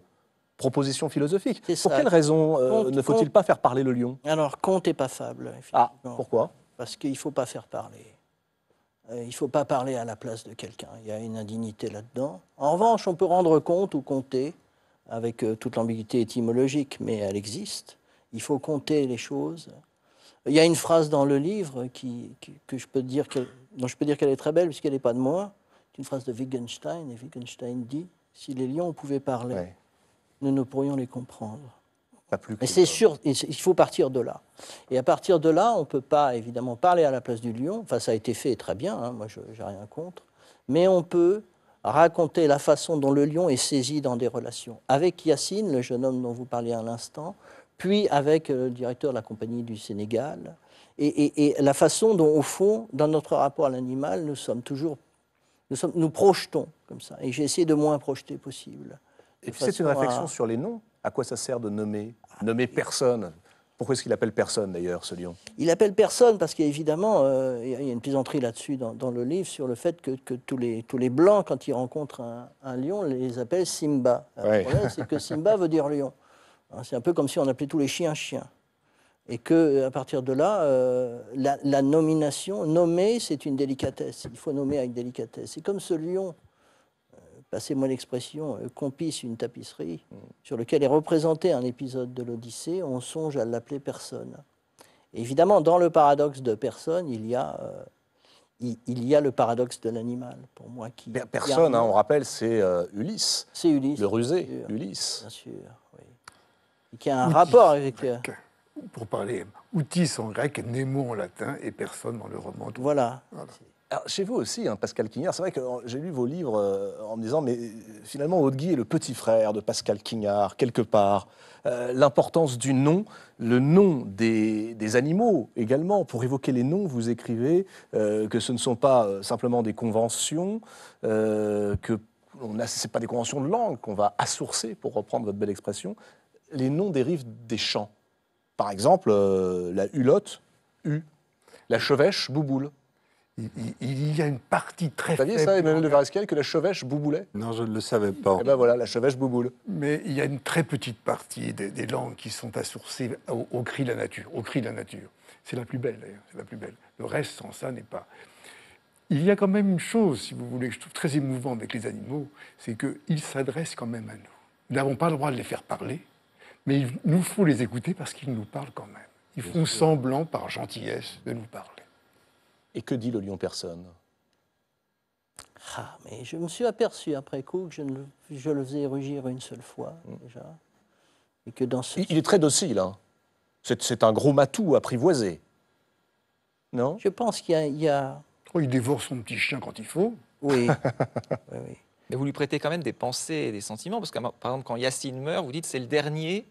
proposition philosophique. Pour quelle raison euh, ne faut-il pas faire parler le lion Alors, conte est pas fable. Ah, pourquoi Parce qu'il ne faut pas faire parler. Euh, il ne faut pas parler à la place de quelqu'un. Il y a une indignité là-dedans. En revanche, on peut rendre compte ou compter, avec toute l'ambiguïté étymologique, mais elle existe. Il faut compter les choses il y a une phrase dans le livre que je peux dire que, dont je peux dire qu'elle est très belle, puisqu'elle n'est pas de moi. C'est une phrase de Wittgenstein, et Wittgenstein dit Si les lions pouvaient parler, nous ne pourrions les comprendre. Pas plus Mais c'est sûr, il faut partir de là. Et à partir de là, on ne peut pas évidemment parler à la place du lion. Enfin, ça a été fait très bien, hein, moi, je n'ai rien contre. Mais on peut raconter la façon dont le lion est saisi dans des relations. Avec Yacine, le jeune homme dont vous parliez à l'instant, puis avec euh, le directeur de la compagnie du Sénégal, et, la façon dont, au fond, dans notre rapport à l'animal, nous sommes toujours, nous, nous projetons comme ça. Et j'ai essayé de moins projeter possible. Et puis c'est une réflexion sur les noms. À quoi ça sert de nommer ah, Nommer personne pourquoi est-ce qu'il appelle personne d'ailleurs, ce lion Il appelle personne parce qu'évidemment, évidemment, euh, il y a une plaisanterie là-dessus dans, le livre sur le fait que, tous, les, tous les blancs, quand ils rencontrent un, lion, les appellent Simba. Le problème, c'est que Simba veut dire lion. Hein, c'est un peu comme si on appelait tous les chiens chiens. Et que euh, à partir de là, euh, la, nomination, nommer, c'est une délicatesse. Il faut nommer avec délicatesse. C'est comme ce lion, euh, passez-moi l'expression, euh, compisse une tapisserie sur lequel est représenté un épisode de l'Odyssée. On songe à l'appeler personne. évidemment, dans le paradoxe de personne, il y a il, y a le paradoxe de l'animal, pour moi. Qui, Personne, hein, on rappelle, c'est Ulysse. C'est Ulysse. Le rusé, Ulysse. Bien sûr. Qui a un rapport avec. Euh, pour parler, outis en grec, Nemo en latin et personne dans le roman. Voilà. Alors, chez vous aussi, hein, Pascal Quignard, c'est vrai que j'ai lu vos livres euh, en me disant, mais euh, finalement, Odgui est le petit frère de Pascal Quignard, quelque part. L'importance du nom, le nom des, des, animaux également. Pour évoquer les noms, vous écrivez que ce ne sont pas simplement des conventions, que ce n'est pas des conventions de langue qu'on va assourcer, pour reprendre votre belle expression, les noms dérivent des champs. Par exemple, euh, la hulotte, U. La chevêche, bouboule. Il, y a une partie très Vous saviez ça, Emmanuel de Varesquel, que la chevêche bouboulait Non, je ne le savais pas. Eh bien voilà, la chevêche bouboule. Mais il y a une très petite partie des, langues qui sont assourcées au, cri de la nature. Au cri de la nature. C'est la plus belle, d'ailleurs. C'est la plus belle. Le reste, sans ça, n'est pas. Il y a quand même une chose, si vous voulez, que je trouve très émouvant avec les animaux, c'est qu'ils s'adressent quand même à nous. Nous n'avons pas le droit de les faire parler mais il nous faut les écouter parce qu'ils nous parlent quand même. Ils font semblant, par gentillesse, de nous parler. Et que dit le lion personne ah, mais je me suis aperçu après coup que je, je le faisais rugir une seule fois mm. déjà. Et que dans il, est très docile. Hein. C'est un gros matou apprivoisé. Non Je pense qu'il y, a. Oh, il dévore son petit chien quand il faut. Oui. oui. Mais vous lui prêtez quand même des pensées et des sentiments, parce que par exemple, quand Yacine meurt, vous dites c'est le dernier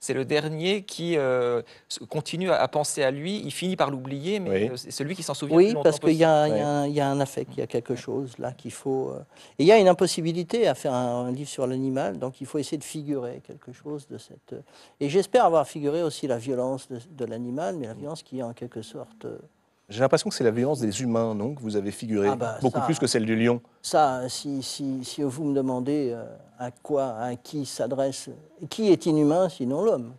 c'est le dernier qui euh, continue à, penser à lui. Il finit par l'oublier, mais euh, c'est celui qui s'en souvient. Oui, parce qu'il y, a un affect, il y a quelque chose là qu'il faut. Euh, et il y a une impossibilité à faire un, livre sur l'animal, donc il faut essayer de figurer quelque chose de cette. Et j'espère avoir figuré aussi la violence de, l'animal, mais la violence qui est en quelque sorte. J'ai l'impression que c'est la violence des humains, non, que vous avez figuré, ah bah, beaucoup plus que celle du lion. Ça, si, vous me demandez euh, à quoi, à qui s'adresse, qui est inhumain sinon l'homme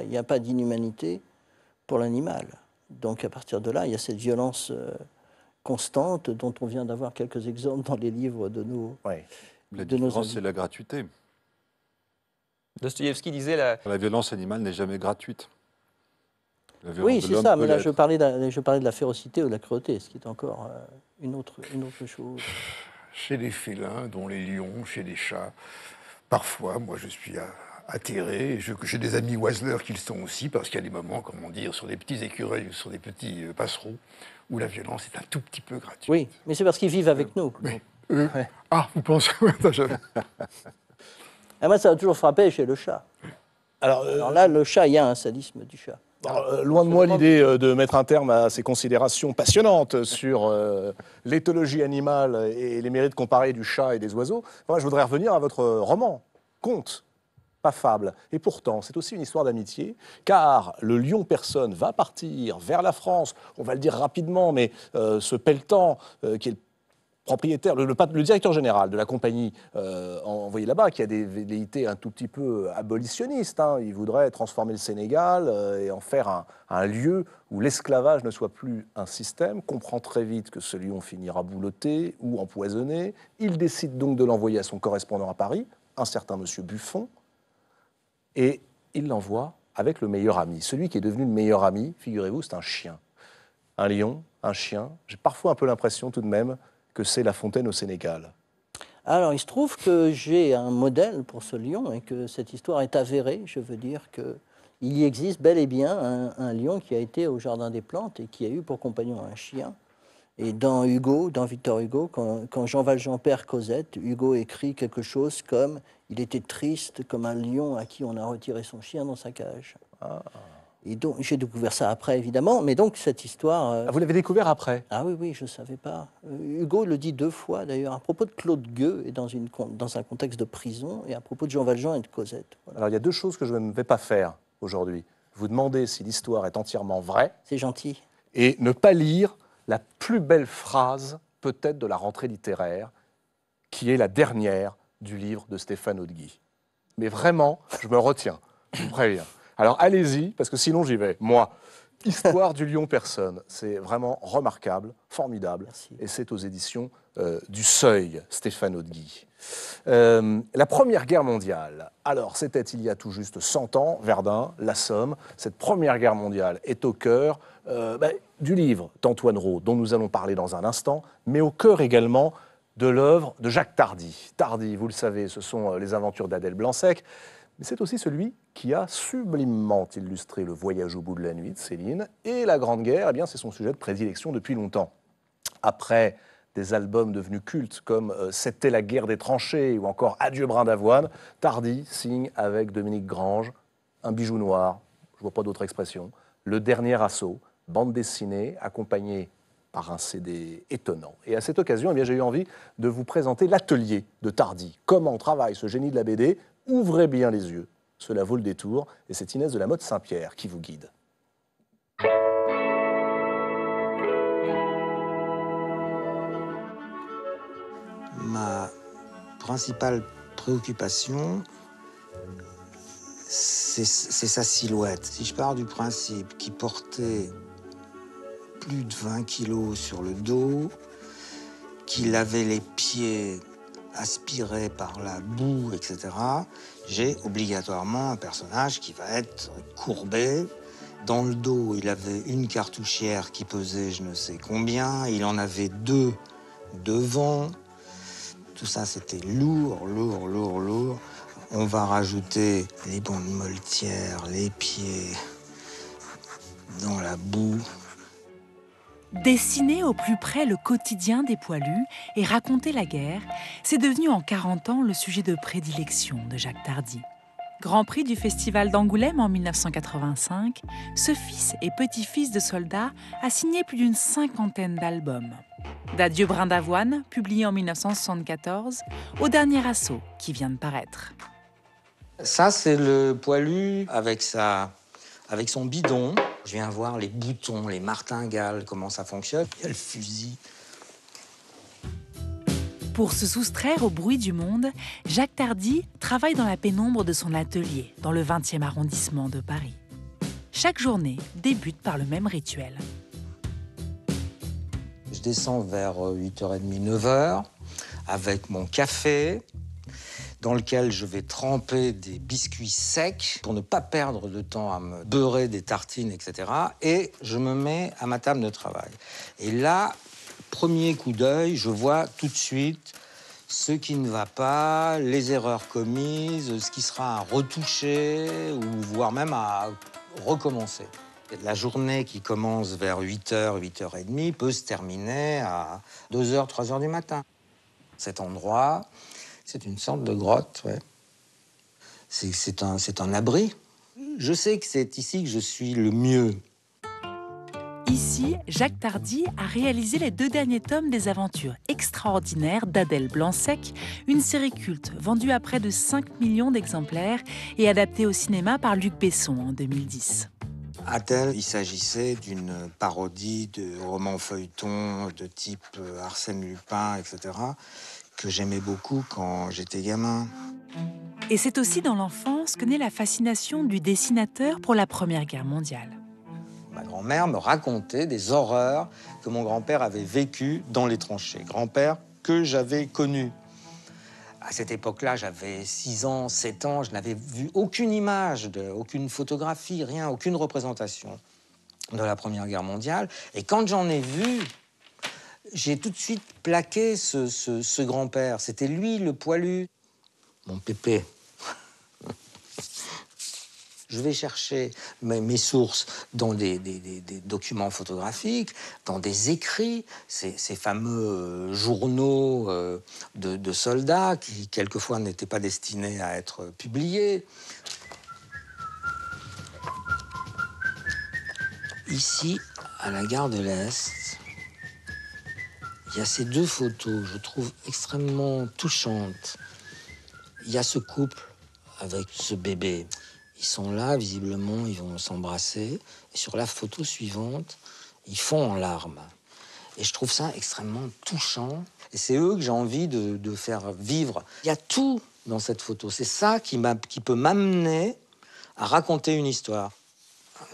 Il n'y a pas d'inhumanité pour l'animal. Donc à partir de là, il y a cette violence euh, constante dont on vient d'avoir quelques exemples dans les livres de nos. Ouais. La de différence, c'est la gratuité. Dostoïevski disait la... la violence animale n'est jamais gratuite. Oui, c'est ça, mais là je parlais, de, je parlais, de, la férocité ou de la cruauté, ce qui est encore euh, une, autre, une autre chose. Chez les félins, dont les lions, chez les chats, parfois, moi je suis euh, atterré. J'ai des amis oiseleurs qui le sont aussi, parce qu'il y a des moments, comment dire, sur des petits écureuils ou sur des petits euh, passereaux, où la violence est un tout petit peu gratuite. Oui, mais c'est parce qu'ils vivent avec nous. Mais, eux. Ah, vous pensez ah, Moi, ça m'a toujours frappé chez le chat. Alors là, le chat, il y a un sadisme du chat. Bah, ah, euh, loin de moi l'idée euh, de mettre un terme à ces considérations passionnantes sur euh, l'éthologie animale et les mérites comparés du chat et des oiseaux. je voudrais revenir à votre roman, Conte, pas fable. Et pourtant, c'est aussi une histoire d'amitié, car le lion personne va partir vers la France, on va le dire rapidement, mais ce pelletant qui est propriétaire, le, le, directeur général de la compagnie euh, envoyée là-bas, qui a des velléités un tout petit peu abolitionnistes, hein. il voudrait transformer le Sénégal euh, et en faire un, lieu où l'esclavage ne soit plus un système, comprend très vite que ce lion finira bouloté ou empoisonné. Il décide donc de l'envoyer à son correspondant à Paris, un certain monsieur Buffon, et il l'envoie avec le meilleur ami. Celui qui est devenu le meilleur ami, figurez-vous, c'est un chien. Un lion, un chien, j'ai parfois un peu l'impression tout de même que c'est La Fontaine au Sénégal alors, il se trouve que j'ai un modèle pour ce lion et que cette histoire est avérée. Je veux dire que il y existe bel et bien un, lion qui a été au Jardin des Plantes et qui a eu pour compagnon un chien. Et dans Hugo, dans Victor Hugo, quand, quand Jean Valjean perd Cosette, Hugo écrit quelque chose comme Il était triste comme un lion à qui on a retiré son chien dans sa cage. Ah j'ai découvert ça après, évidemment, mais donc cette histoire. Euh, ah, vous l'avez découvert après Ah oui, oui, je ne savais pas. Euh, Hugo le dit deux fois, d'ailleurs, à propos de Claude Gueux, et dans, un contexte de prison, et à propos de Jean Valjean et de Cosette. Alors, il y a deux choses que je ne vais pas faire aujourd'hui. Vous demander si l'histoire est entièrement vraie. C'est gentil. Et ne pas lire la plus belle phrase, peut-être, de la rentrée littéraire, qui est la dernière du livre de Stéphane guy Mais vraiment, je me retiens, je vous préviens. Alors allez-y, parce que sinon j'y vais, moi. Histoire du lion personne, c'est vraiment remarquable, formidable, et c'est aux éditions euh, du Seuil, Stéphane de Euh, la Première Guerre mondiale, alors c'était il y a tout juste 100 ans, Verdun, la Somme, cette Première Guerre mondiale est au cœur euh, ben, du livre d'Antoine Roux, dont nous allons parler dans un instant, mais au cœur également de l'œuvre de Jacques Tardy. Tardy, vous le savez, ce sont euh, les aventures d'Adèle Blansec, mais c'est aussi celui qui a sublimement illustré le voyage au bout de la nuit de Céline. Et la Grande Guerre, eh bien, c'est son sujet de prédilection depuis longtemps. Après des albums devenus cultes comme euh, C'était la guerre des tranchées ou encore Adieu brin d'avoine, Tardy signe avec Dominique Grange un bijou noir, je vois pas d'autre expression, le dernier assaut, bande dessinée accompagnée par un CD étonnant. Et à cette occasion, eh j'ai eu envie de vous présenter l'atelier de Tardy, comment travaille ce génie de la BD Ouvrez bien les yeux, cela vaut le détour, et c'est Inès de la Motte Saint-Pierre qui vous guide. Ma principale préoccupation, c'est sa silhouette. Si je pars du principe qu'il portait plus de 20 kilos sur le dos, qu'il avait les pieds aspiré par la boue, etc., j'ai obligatoirement un personnage qui va être courbé. Dans le dos, il avait une cartouchière qui pesait je ne sais combien, il en avait deux devant. Tout ça, c'était lourd, lourd, lourd, lourd. On va rajouter les bandes moltières, les pieds dans la boue, Dessiner au plus près le quotidien des poilus et raconter la guerre, c'est devenu en 40 ans le sujet de prédilection de Jacques Tardy. Grand prix du Festival d'Angoulême en 1985, ce fils et petit-fils de soldat a signé plus d'une cinquantaine d'albums. D'Adieu Brin d'Avoine, publié en 1974, au dernier assaut qui vient de paraître. Ça, c'est le poilu avec, avec son bidon. Je viens voir les boutons, les martingales, comment ça fonctionne. Il y a le fusil. Pour se soustraire au bruit du monde, Jacques Tardy travaille dans la pénombre de son atelier, dans le 20e arrondissement de Paris. Chaque journée débute par le même rituel. Je descends vers 8h30, 9h, euh, avec mon café, dans lequel je vais tremper des biscuits secs pour ne pas perdre de temps à me beurrer des tartines, etc. Et je me mets à ma table de travail. Et là, premier coup d'œil, je vois tout de suite ce qui ne va pas, les erreurs commises, ce qui sera à retoucher ou voire même à recommencer. La journée qui commence vers 8h, 8h30 peut se terminer à 2h, 3h du matin. Cet endroit, c'est une sorte de grotte, ouais. C'est un, abri. Je sais que c'est ici que je suis le mieux. Ici, Jacques Tardy a réalisé les deux derniers tomes des aventures extraordinaires d'Adèle blanc une série culte vendue à près de 5 millions d'exemplaires et adaptée au cinéma par Luc Besson en 2010. Adèle, il s'agissait d'une parodie de romans feuilletons de type euh, Arsène Lupin, etc que j'aimais beaucoup quand j'étais gamin. Et c'est aussi dans l'enfance que naît la fascination du dessinateur pour la Première Guerre mondiale. Ma grand-mère me racontait des horreurs que mon grand-père avait vécues dans les tranchées. Grand-père que j'avais connu. À cette époque-là, j'avais 6 ans, 7 ans, je n'avais vu aucune image, aucune photographie, rien, aucune représentation de la Première Guerre mondiale. Et quand j'en ai vu, j'ai tout de suite plaqué ce, ce, grand-père. C'était lui, le poilu. Mon pépé. Je vais chercher mes, sources dans des, des, documents photographiques, dans des écrits, ces, ces fameux euh, journaux euh, de soldats qui, quelquefois, n'étaient pas destinés à être publiés. Ici, à la gare de l'Est, il y a ces deux photos, je trouve extrêmement touchantes. Il y a ce couple avec ce bébé. Ils sont là, visiblement, ils vont s'embrasser. Et sur la photo suivante, ils font en larmes. Et je trouve ça extrêmement touchant. Et c'est eux que j'ai envie de, faire vivre. Il y a tout dans cette photo. C'est ça qui, peut m'amener à raconter une histoire.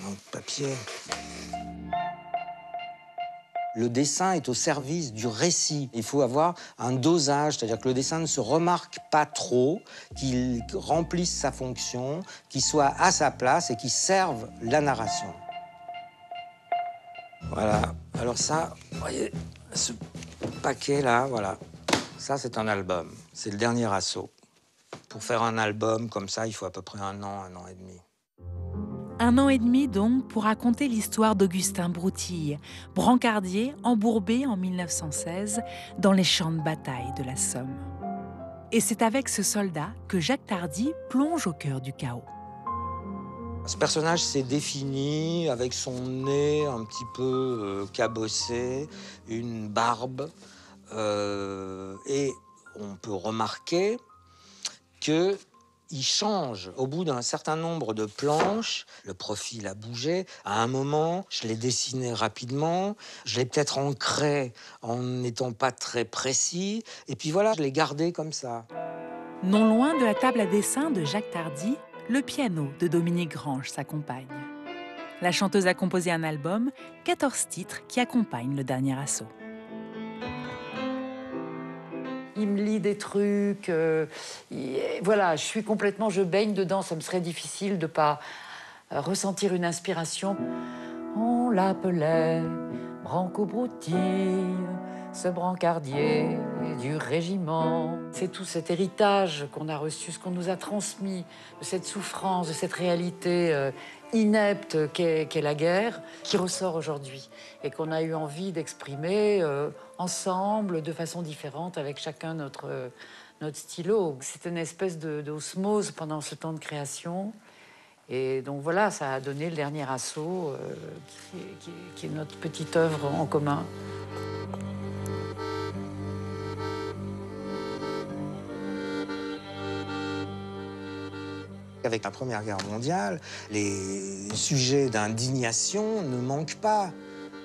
Un papier. Le dessin est au service du récit. Il faut avoir un dosage, c'est-à-dire que le dessin ne se remarque pas trop, qu'il remplisse sa fonction, qu'il soit à sa place et qu'il serve la narration. Voilà. Alors ça, vous voyez, ce paquet-là, voilà. Ça, c'est un album. C'est le dernier assaut. Pour faire un album comme ça, il faut à peu près un an, un an et demi. Un an et demi donc pour raconter l'histoire d'Augustin Broutille, brancardier embourbé en 1916 dans les champs de bataille de la Somme. Et c'est avec ce soldat que Jacques Tardy plonge au cœur du chaos. Ce personnage s'est défini avec son nez un petit peu euh, cabossé, une barbe, euh, et on peut remarquer que il change. Au bout d'un certain nombre de planches, le profil a bougé. À un moment, je l'ai dessiné rapidement. Je l'ai peut-être ancré en n'étant pas très précis. Et puis voilà, je l'ai gardé comme ça. Non loin de la table à dessin de Jacques Tardy, le piano de Dominique Grange s'accompagne. La chanteuse a composé un album, 14 titres qui accompagnent le dernier assaut il me lit des trucs. Euh, voilà, je suis complètement, je baigne dedans. Ça me serait difficile de pas euh, ressentir une inspiration. On l'appelait Branco ce brancardier du régiment. C'est tout cet héritage qu'on a reçu, ce qu'on nous a transmis, de cette souffrance, de cette réalité euh, inepte qu'est la guerre, qui ressort aujourd'hui et qu'on a eu envie d'exprimer euh, ensemble, de façon différente, avec chacun notre, euh, notre stylo. C'est une espèce d'osmose pendant ce temps de création. Et donc voilà, ça a donné le dernier assaut, qui, est notre petite œuvre en commun. Avec la Première Guerre mondiale, les sujets d'indignation ne manquent pas.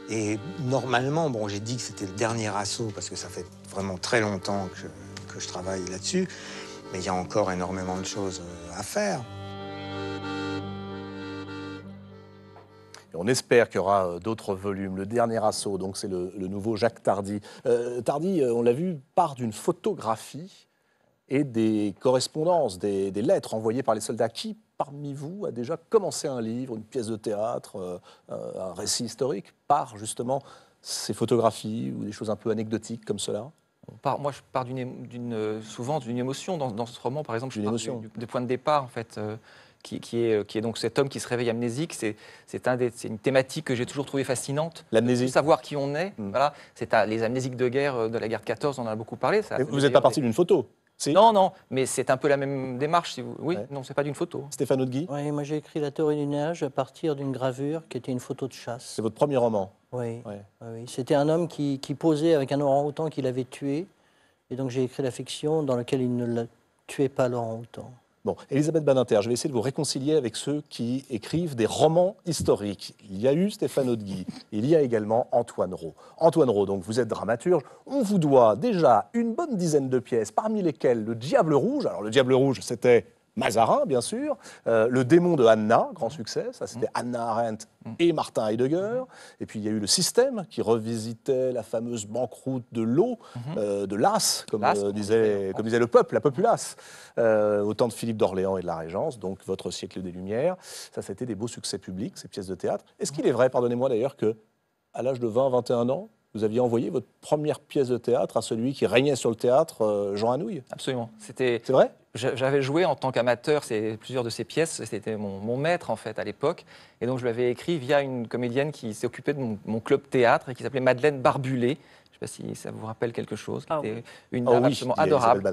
Et normalement, bon, j'ai dit que c'était le dernier assaut parce que ça fait vraiment très longtemps que je, que je travaille là-dessus, mais il y a encore énormément de choses euh, à faire. on espère qu'il y aura euh, d'autres volumes. Le dernier assaut, donc c'est le, nouveau Jacques Tardy. Tardi, euh, Tardy, on l'a vu, part d'une photographie et des correspondances, des, lettres envoyées par les soldats. Qui parmi vous a déjà commencé un livre, une pièce de théâtre, euh, euh, un récit historique par justement ces photographies ou des choses un peu anecdotiques comme cela moi, je pars euh, souvent d'une émotion dans, ce roman, par exemple. Je pars Du, point de départ, en fait, qui, est, qui, est, donc cet homme qui se réveille amnésique. C'est une thématique que j'ai toujours trouvée fascinante. L'amnésie. Savoir qui on est. Hmm. Voilà, c'est les amnésiques de guerre de la guerre de 14, on en a beaucoup parlé. vous n'êtes pas parti d'une photo non, non, mais c'est un peu la même démarche. Si vous... Oui, non, c'est pas d'une photo. Stéphane Audguy Oui, moi j'ai écrit La théorie du nuage à partir d'une gravure qui était une photo de chasse. C'est votre premier roman Oui. C'était un homme qui, posait avec un orang-outan qu'il avait tué. Et donc j'ai écrit la fiction dans laquelle il ne l'a tuait pas, l'orang-outan. Bon, Elisabeth Badinter, je vais essayer de vous réconcilier avec ceux qui écrivent des romans historiques. Il y a eu Stéphane et il y a également Antoine Roux. Antoine Roux, donc vous êtes dramaturge, on vous doit déjà une bonne dizaine de pièces, parmi lesquelles Le Diable Rouge. Alors, Le Diable Rouge, c'était Mazarin, bien sûr, euh, Le démon de Anna, grand mm. succès, ça c'était mm. Anna Arendt mm. et Martin Heidegger, et puis il y a eu Le système qui revisitait la fameuse banqueroute de l'eau, -hmm. euh, de l'as, euh, comme, disait, le peuple, la populace, au temps de Philippe d'Orléans et de la Régence, donc votre siècle des Lumières, ça c'était des beaux succès publics, ces pièces de théâtre. Est-ce qu'il est vrai, pardonnez-moi d'ailleurs, que à l'âge de 20-21 ans, vous aviez envoyé votre première pièce de théâtre à celui qui régnait sur le théâtre, Jean Anouilh. Absolument. C'était. C'est vrai j'avais joué en tant qu'amateur plusieurs de ces pièces, c'était mon, maître en fait à l'époque, et donc je l'avais écrit via une comédienne qui s'est occupée de mon, club théâtre et qui s'appelait Madeleine Barbulé. Je ne sais pas si ça vous rappelle quelque chose, qui ah était une ah dame absolument adorable,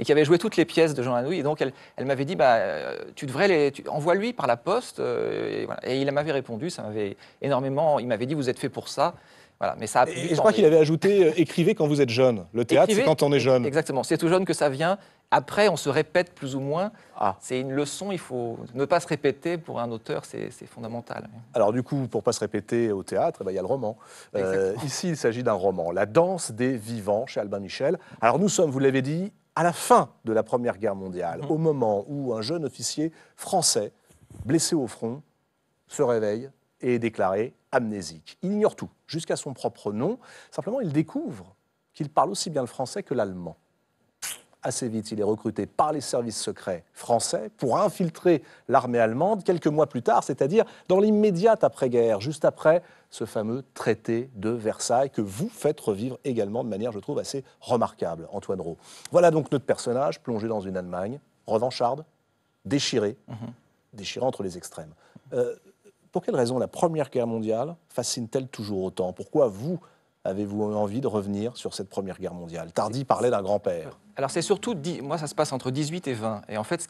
et qui avait joué toutes les pièces de Jean anouilh Et donc elle, m'avait dit, bah, euh, tu devrais les, envoie lui par la poste, euh, et, et il m'avait répondu, ça m'avait énormément, il m'avait dit, vous êtes fait pour ça mais je crois qu'il avait ajouté euh, écrivez quand vous êtes jeune. Le théâtre, c'est quand on est jeune. Exactement. C'est tout jeune que ça vient. Après, on se répète plus ou moins. Ah. C'est une leçon. Il faut ne pas se répéter pour un auteur, c'est fondamental. Alors du coup, pour ne pas se répéter au théâtre, eh ben, il y a le roman. Euh, ici, il s'agit d'un roman, La danse des vivants, chez Albin Michel. Alors nous sommes, vous l'avez dit, à la fin de la Première Guerre mondiale, mmh. au moment où un jeune officier français blessé au front se réveille et est déclaré amnésique. Il ignore tout, jusqu'à son propre nom. Simplement, il découvre qu'il parle aussi bien le français que l'allemand. Assez vite, il est recruté par les services secrets français pour infiltrer l'armée allemande quelques mois plus tard, c'est-à-dire dans l'immédiate après-guerre, juste après ce fameux traité de Versailles que vous faites revivre également de manière, je trouve, assez remarquable, Antoine Rowe. Voilà donc notre personnage plongé dans une Allemagne revancharde, déchirée, mhm. déchirée entre les extrêmes. Euh, pour quelle raison la Première Guerre mondiale fascine-t-elle toujours autant Pourquoi vous avez-vous envie de revenir sur cette Première Guerre mondiale Tardy parlait d'un grand-père. Alors c'est surtout, moi ça se passe entre 18 et 20. Et en fait, ce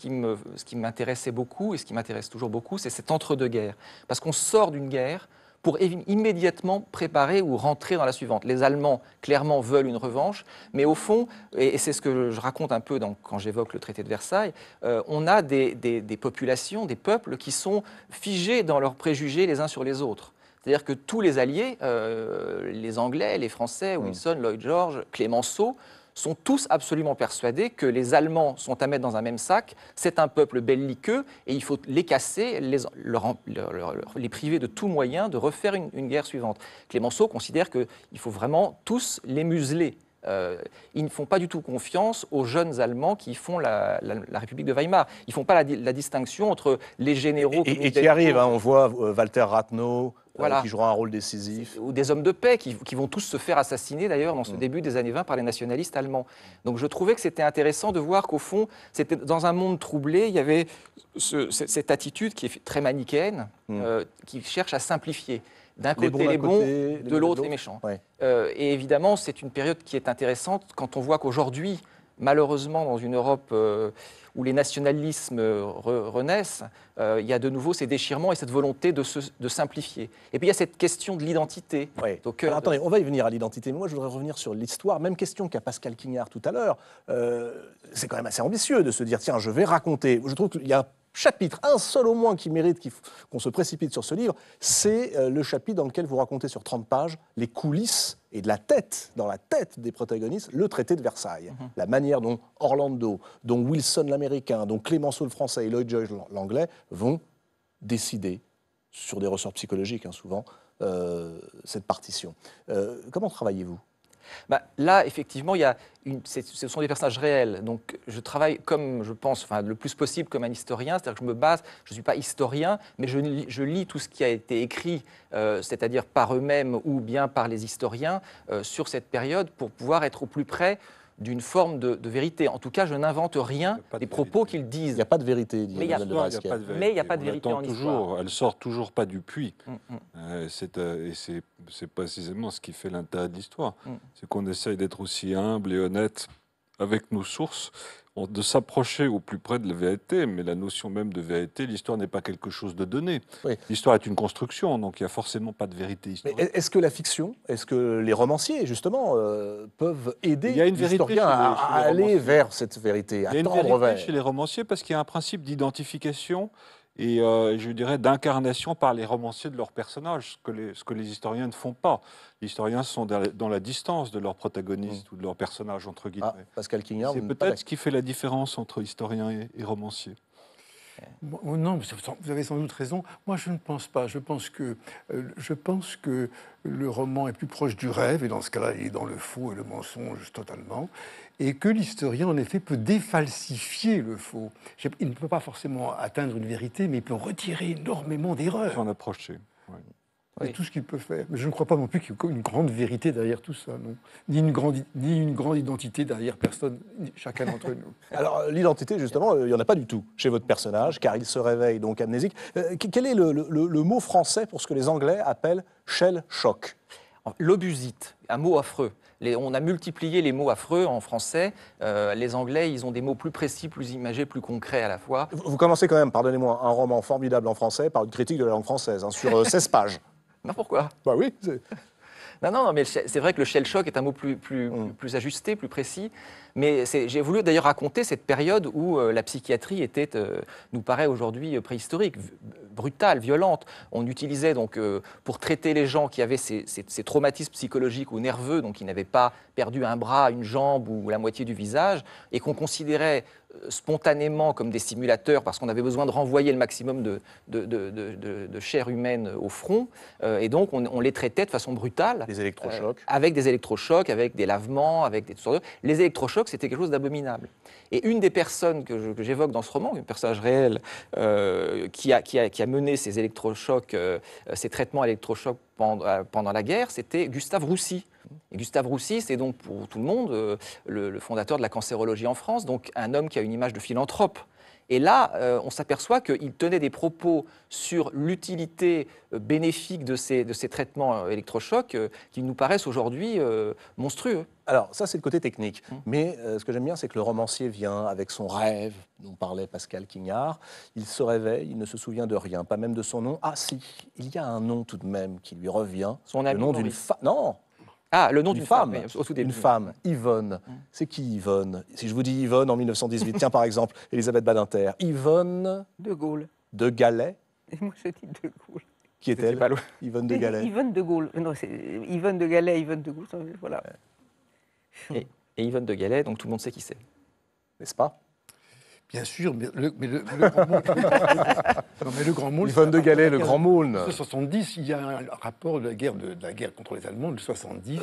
qui m'intéressait beaucoup et ce qui m'intéresse toujours beaucoup, c'est cet entre-deux-guerres. Parce qu'on sort d'une guerre pour immédiatement préparer ou rentrer dans la suivante. Les Allemands, clairement, veulent une revanche, mais au fond, et c'est ce que je raconte un peu quand j'évoque le traité de Versailles, euh, on a des, populations, des peuples qui sont figés dans leurs préjugés les uns sur les autres. C'est-à-dire que tous les alliés, euh, les Anglais, les Français, mmh. Wilson, Lloyd George, Clémenceau, sont tous absolument persuadés que les Allemands sont à mettre dans un même sac, c'est un peuple belliqueux et il faut les casser, les, priver de tout moyen de refaire une, guerre suivante. Clémenceau considère qu'il faut vraiment tous les museler. Euh, ils ne font pas du tout confiance aux jeunes Allemands qui font la, République de Weimar. Ils ne font pas la, distinction entre les généraux... Et, qui arrivent, hein, on voit euh, Walter Rathenau, euh, qui joueront un rôle décisif. Ou des hommes de paix qui, vont tous se faire assassiner d'ailleurs dans ce mm. début des années 20 par les nationalistes allemands. Donc je trouvais que c'était intéressant de voir qu'au fond, c'était dans un monde troublé, il y avait cette attitude qui est très manichéenne, mm. euh, qui cherche à simplifier. D'un côté les bons, de l'autre les méchants. Euh, et évidemment, c'est une période qui est intéressante quand on voit qu'aujourd'hui, malheureusement, dans une Europe où les nationalismes euh, renaissent, euh, il y a de nouveau ces déchirements et cette volonté de, se, de simplifier. Et puis il y a cette question de l'identité. Donc, euh, attendez, on va y venir à l'identité, moi je voudrais revenir sur l'histoire. Même question qu'a Pascal Quignard tout à l'heure. c'est quand même assez ambitieux de se dire, tiens, je vais raconter. Je trouve qu'il y a chapitre, un seul au moins qui mérite qu'on se précipite sur ce livre, c'est euh, le chapitre dans lequel vous racontez sur 30 pages les coulisses et de la tête, dans la tête des protagonistes, le traité de Versailles. Mhm. La manière dont Orlando, dont Wilson l'américain, dont Clémenceau le français et Lloyd George l'anglais vont décider, sur des ressorts psychologiques hein, souvent, euh, cette partition. Euh, comment travaillez-vous bah, là, effectivement, il y a ce sont des personnages réels. Donc, je travaille comme je pense, le plus possible comme un historien, c'est-à-dire que je me base, je ne suis pas historien, mais je, lis tout ce qui a été écrit, euh, c'est-à-dire par eux-mêmes ou bien par les historiens, euh, sur cette période pour pouvoir être au plus près d'une forme de, vérité. En tout cas, je n'invente rien des propos qu'ils disent. Il n'y a pas de vérité, dit Mais il n'y a, pas de vérité, a pas de vérité toujours, Elle sort toujours pas du puits. Mm, mm. Euh, euh, et c'est, précisément ce qui fait l'intérêt de l'histoire. Mm. C'est qu'on essaye d'être aussi humble et honnête avec nos sources de s'approcher au plus près de la vérité, mais la notion même de vérité, l'histoire n'est pas quelque chose de donné. L'histoire est une construction, donc il n'y a forcément pas de vérité historique. est-ce que la fiction, est-ce que les romanciers, justement, euh, peuvent aider l'historien à, à, aller vers cette vérité, à tendre Il y a chez les romanciers parce qu'il y a un principe d'identification et euh, je dirais d'incarnation par les romanciers de leurs personnages, ce que les, ce que les historiens ne font pas. Les historiens sont dans la, distance de leurs protagonistes mm. ou de leurs personnages, entre ah, guillemets. Pascal c'est peut-être ce qui fait la différence entre historien et, romancier. Oh non, vous avez sans doute raison. Moi, je ne pense pas. Je pense que, euh, je pense que le roman est plus proche du rêve, et dans ce cas-là, il est dans le faux et le mensonge totalement et que l'historien, en effet, peut défalsifier le faux. Il ne peut pas forcément atteindre une vérité, mais il peut retirer énormément d'erreurs. S'en approcher. Ouais. C'est tout ce qu'il peut faire. Mais je ne crois pas non plus qu'il y ait une grande vérité derrière tout ça, non. Ni une grande, ni une grande identité derrière personne, chacun d'entre nous. Alors, l'identité, justement, euh, il n'y en a pas du tout chez votre personnage, car il se réveille donc amnésique. Euh, quel est le, le, mot français pour ce que les Anglais appellent shell shock L'obusite, un mot affreux on a multiplié les mots affreux en français. Euh, les Anglais, ils ont des mots plus précis, plus imagés, plus concrets à la fois. Vous, commencez quand même, pardonnez-moi, un roman formidable en français par une critique de la langue française, hein, sur 16 euh, pages. Non, pourquoi Bah oui, non, non, mais c'est vrai que le shell shock est un mot plus, plus, mm. ajusté, plus précis. Mais j'ai voulu d'ailleurs raconter cette période où euh, la psychiatrie était, euh, nous paraît aujourd'hui euh, préhistorique, brutale, violente. On utilisait donc pour traiter les gens qui avaient ces, ces traumatismes psychologiques ou nerveux, donc qui n'avaient pas perdu un bras, une jambe ou la moitié du visage, et qu'on considérait spontanément comme des simulateurs parce qu'on avait besoin de renvoyer le maximum de, de, chair humaine au front. Euh, et donc, on, les traitait de façon brutale. Des euh, électrochocs. avec des électrochocs, avec des lavements, avec des Les électrochocs, c'était quelque chose d'abominable. Et une des personnes que j'évoque dans ce roman, un personnage réel euh, qui, a, qui, a, mené ces électrochocs, ces traitements électrochocs pendant, pendant la guerre, c'était Gustave Roussy et Gustave Roussy, c'est donc pour tout le monde euh, le, fondateur de la cancérologie en France, donc un homme qui a une image de philanthrope. Et là, euh, on s'aperçoit qu'il tenait des propos sur l'utilité euh, bénéfique de ces, traitements électrochocs qui nous paraissent aujourd'hui monstrueux. Alors, ça, c'est le côté technique. Hum. Mais ce que j'aime bien, c'est que le romancier vient avec son rêve, dont parlait Pascal Quignard. Il se réveille, il ne se souvient de rien, pas même de son nom. Ah, si, il y a un nom tout de même qui lui revient. Son le nom d'une femme. Non, ah, le nom d'une femme. une femme, Yvonne. Mmh. C'est qui Yvonne Si je vous dis Yvonne en 1918, tiens par exemple, Elisabeth Badinter. Yvonne. De Gaulle. De Galais. Et moi je dis De Gaulle. Qui est-elle Yvonne de Galais. Yvonne de Gaulle. Euh, non, c'est Yvonne de Galais, Yvonne de Gaulle, voilà. Et, et Yvonne de Galais, donc tout le monde sait qui c'est. N'est-ce pas Bien sûr, mais le, Grand Moulin... Yvonne de Galais, le Grand En 70, il y a un rapport de la guerre, contre les Allemands de 70.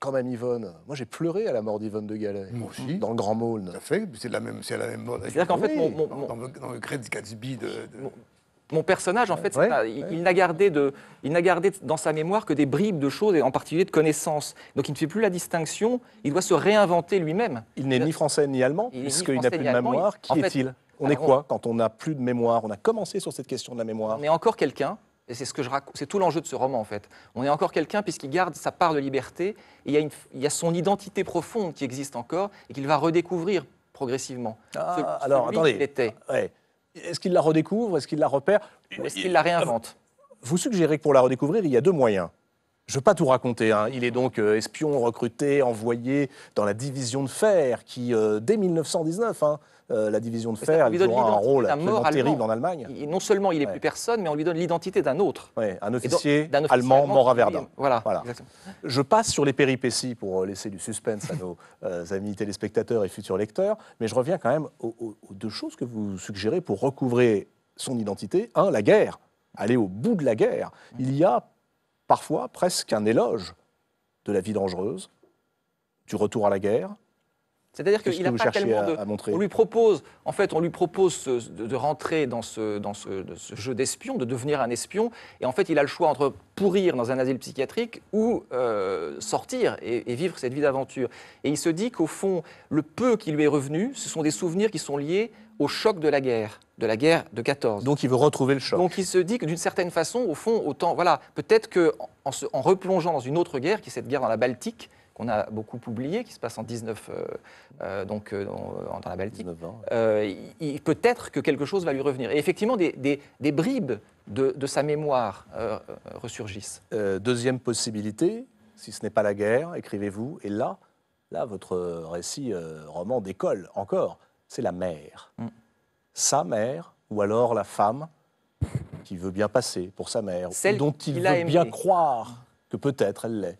quand même, Yvonne. Moi, j'ai pleuré à la mort d'Yvonne de Galais. Moi aussi. Dans le Grand Moulin. Tout fait. C'est la même, c'est la même C'est-à-dire qu'en fait, dans, le, dans, Gatsby de mon personnage, en fait, il, n'a gardé, gardé dans sa mémoire que des bribes de choses, et en particulier de connaissances. Donc il ne fait plus la distinction, il doit se réinventer lui-même. Il n'est ni français ni allemand, puisqu'il n'a plus de mémoire. Qui est-il On est quoi quand on n'a plus de mémoire On a commencé sur cette question de la mémoire. On est encore quelqu'un, et c'est ce que je c'est tout l'enjeu de ce roman en fait. On est encore quelqu'un puisqu'il garde sa part de liberté, et il y, a il y son identité profonde qui existe encore, et qu'il va redécouvrir progressivement. Ah, alors, attendez. Est-ce qu'il la redécouvre Est-ce qu'il la repère Est-ce qu'il la réinvente Vous suggérez que pour la redécouvrir, il y a deux moyens. Je ne veux pas tout raconter. Hein. Il est donc euh, espion recruté, envoyé dans la division de fer qui, euh, dès 1919, euh, la division de fer, elle jouera un rôle absolument terrible en Allemagne. non seulement il n'est plus personne, mais on lui donne l'identité d'un autre. un officier, allemand, mort à Verdun. Voilà, Je passe sur les péripéties pour euh, laisser du suspense à nos euh, amis téléspectateurs et futurs lecteurs, mais je reviens quand même aux, aux deux choses que vous suggérez pour recouvrer son identité. Un, la guerre, aller au bout de la guerre. Il y a parfois presque un éloge de la vie dangereuse, du retour à la guerre, c'est-à-dire qu'il a pas tellement de. on lui propose, en fait, on lui propose de, rentrer dans ce, jeu d'espion, de devenir un espion, et en fait, il a le choix entre pourrir dans un asile psychiatrique ou euh, sortir et, vivre cette vie d'aventure. Et il se dit qu'au fond, le peu qui lui est revenu, ce sont des souvenirs qui sont liés au choc de la guerre, de la guerre de 14. Donc il veut retrouver le choc. Donc il se dit que d'une certaine façon, au fond, autant, voilà, peut-être que en, replongeant dans une autre guerre, qui est cette guerre dans la Baltique, qu'on a beaucoup oublié, qui se passe en 19, euh, euh, donc euh, dans, la Baltique, peut-être que quelque chose va lui revenir. Et effectivement, des, bribes de, sa mémoire euh, ressurgissent. deuxième possibilité, si ce n'est pas la guerre, écrivez-vous, et là, là, votre récit roman décolle encore, c'est la mère. Mm. Sa mère, ou alors la femme qui veut bien passer pour sa mère, Celle dont il veut bien croire que peut-être elle l'est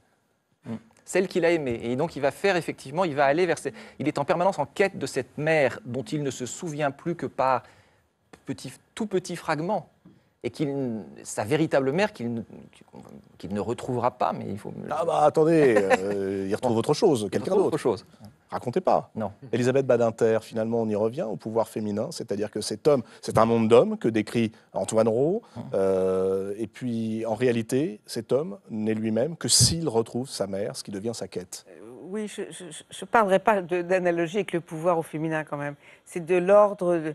celle qu'il a aimée. Et donc il va faire effectivement, il va aller vers... Il est en permanence en quête de cette mère dont il ne se souvient plus que par petit, tout petit fragment. et qu'il sa véritable mère qu'il ne, retrouvera pas, mais il faut. Ah bah attendez, euh, il retrouve autre chose, quelqu'un d'autre. Autre chose. Racontez pas. Non. Elisabeth Badinter, finalement, on y revient au pouvoir féminin, c'est-à-dire que cet homme, c'est un monde d'hommes que décrit Antoine Rowe, hum. euh, et puis en réalité, cet homme n'est lui-même que s'il retrouve sa mère, ce qui devient sa quête. Euh, oui, je ne parlerai pas d'analogie avec le pouvoir au féminin quand même. C'est de l'ordre,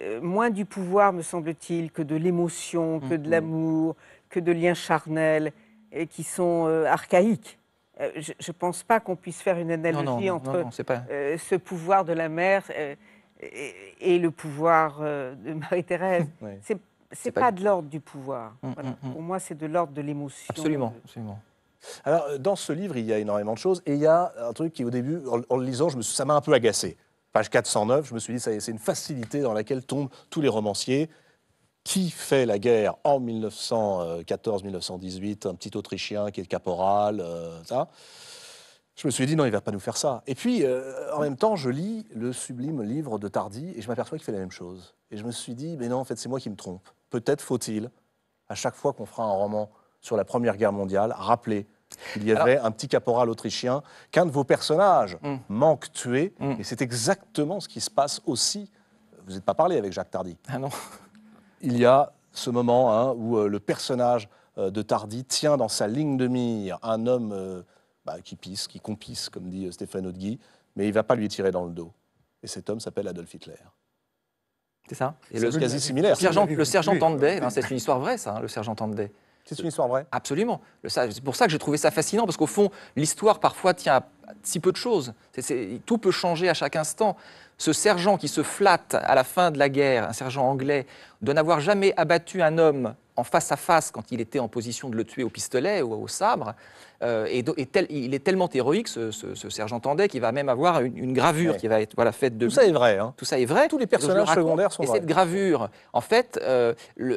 euh, moins du pouvoir, me semble-t-il, que de l'émotion, que de hum, hum. l'amour, que de liens charnels, et qui sont archaïques. Euh, je ne pense pas qu'on puisse faire une analogie entre euh, ce pouvoir de la mère euh, et, le pouvoir de Marie-Thérèse. Ce n'est pas, de l'ordre du pouvoir. Mm, mm, mm. Pour moi, c'est de l'ordre de l'émotion. Absolument, Alors, dans ce livre, il y a énormément de choses. Et il y a un truc qui, au début, en, le lisant, je ça m'a un peu agacé. Page 409, je me suis dit, c'est une facilité dans laquelle tombent tous les romanciers qui fait la guerre en 1914-1918, un petit Autrichien qui est caporal, euh, ça. Je me suis dit, non, il ne va pas nous faire ça. Et puis, euh, en même temps, je lis le sublime livre de Tardy et je m'aperçois qu'il fait la même chose. Et je me suis dit, mais non, en fait, c'est moi qui me trompe. Peut-être faut-il, à chaque fois qu'on fera un roman sur la Première Guerre mondiale, rappeler qu'il y avait un petit caporal autrichien, qu'un de vos personnages hmm. manque tué. Hmm. Et c'est exactement ce qui se passe aussi. Vous n'êtes pas parlé avec Jacques Tardy. Ah non il y a ce moment hein, où euh, le personnage euh, de Tardy tient dans sa ligne de mire un homme euh, bah, qui pisse, qui compisse, comme dit Stéphane Audguy, mais il ne va pas lui tirer dans le dos. Et cet homme s'appelle Adolf Hitler. C'est ça C'est quasi similaire. le sergent Tandeday, c'est une histoire vraie, ça, hein, le sergent C'est une histoire vraie Absolument. C'est pour ça que j'ai trouvé ça fascinant, parce qu'au fond, l'histoire parfois tient à si peu de choses. tout peut changer à chaque instant. Ce sergent qui se flatte à la fin de la guerre, un sergent anglais, de n'avoir jamais abattu un homme en face à face quand il était en position de le tuer au pistolet ou au sabre. Euh, et, il est tellement héroïque, ce, sergent Tenday, qu'il va même avoir une, gravure qui va être voilà, faite de... Tout ça est vrai. Hein. Tout ça est vrai. Tous les personnages secondaires sont et vrais. Et cette gravure, en fait, euh,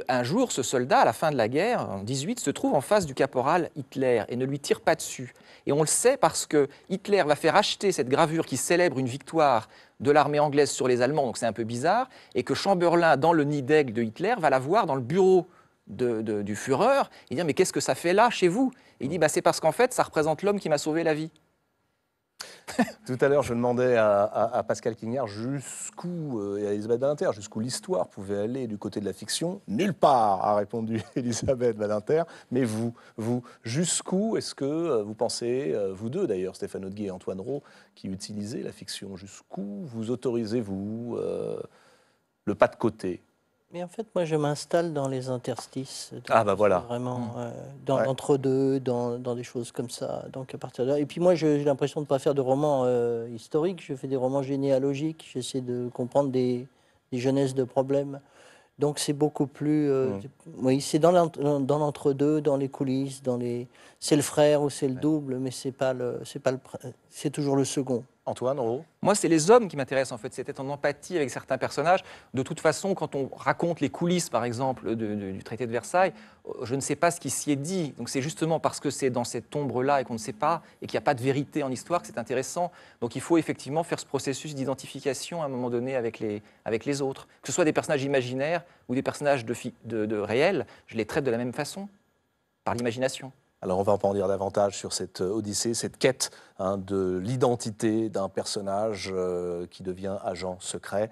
un jour, ce soldat, à la fin de la guerre, en 18, se trouve en face du caporal Hitler et ne lui tire pas dessus. Et on le sait parce que Hitler va faire acheter cette gravure qui célèbre une victoire de l'armée anglaise sur les Allemands, donc c'est un peu bizarre, et que Chamberlain, dans le nid d'aigle de Hitler, va la voir dans le bureau du Führer et dire Mais qu'est-ce que ça fait là chez vous Il dit bah, C'est parce qu'en fait, ça représente l'homme qui m'a sauvé la vie. Tout à l'heure, je demandais à, Pascal Quignard jusqu'où, euh, et à Elisabeth jusqu'où l'histoire pouvait aller du côté de la fiction. Nulle part, a répondu Elisabeth Badinter. Mais vous, vous, jusqu'où est-ce que euh, vous pensez, euh, vous deux d'ailleurs, Stéphane Audguet et Antoine Rowe, qui utilisez la fiction, jusqu'où vous autorisez-vous le pas de côté mais en fait, moi, je m'installe dans les interstices. ah, bah voilà. Vraiment, mmh. euh, dans deux dans, dans, des choses comme ça. Donc, à partir de Et puis, moi, j'ai l'impression de ne pas faire de romans euh, historiques. Je fais des romans généalogiques. J'essaie de comprendre des, des, jeunesses de problèmes. Donc, c'est beaucoup plus. Euh, mmh. Oui, c'est dans l'entre-deux, dans les coulisses, dans les. C'est le frère ou c'est le double, mais c'est pas le, c'est pas le, c'est toujours le second. Antoine Moi, c'est les hommes qui m'intéressent en fait. C'était en empathie avec certains personnages. De toute façon, quand on raconte les coulisses, par exemple, du traité de Versailles, je ne sais pas ce qui s'y est dit. Donc c'est justement parce que c'est dans cette ombre-là et qu'on ne sait pas et qu'il n'y a pas de vérité en histoire que c'est intéressant. Donc il faut effectivement faire ce processus d'identification à un moment donné avec les, autres. Que ce soit des personnages imaginaires ou des personnages de, de réels, je les traite de la même façon, par l'imagination. Alors on va en dire davantage sur cette euh, odyssée, cette quête hein, de l'identité d'un personnage euh, qui devient agent secret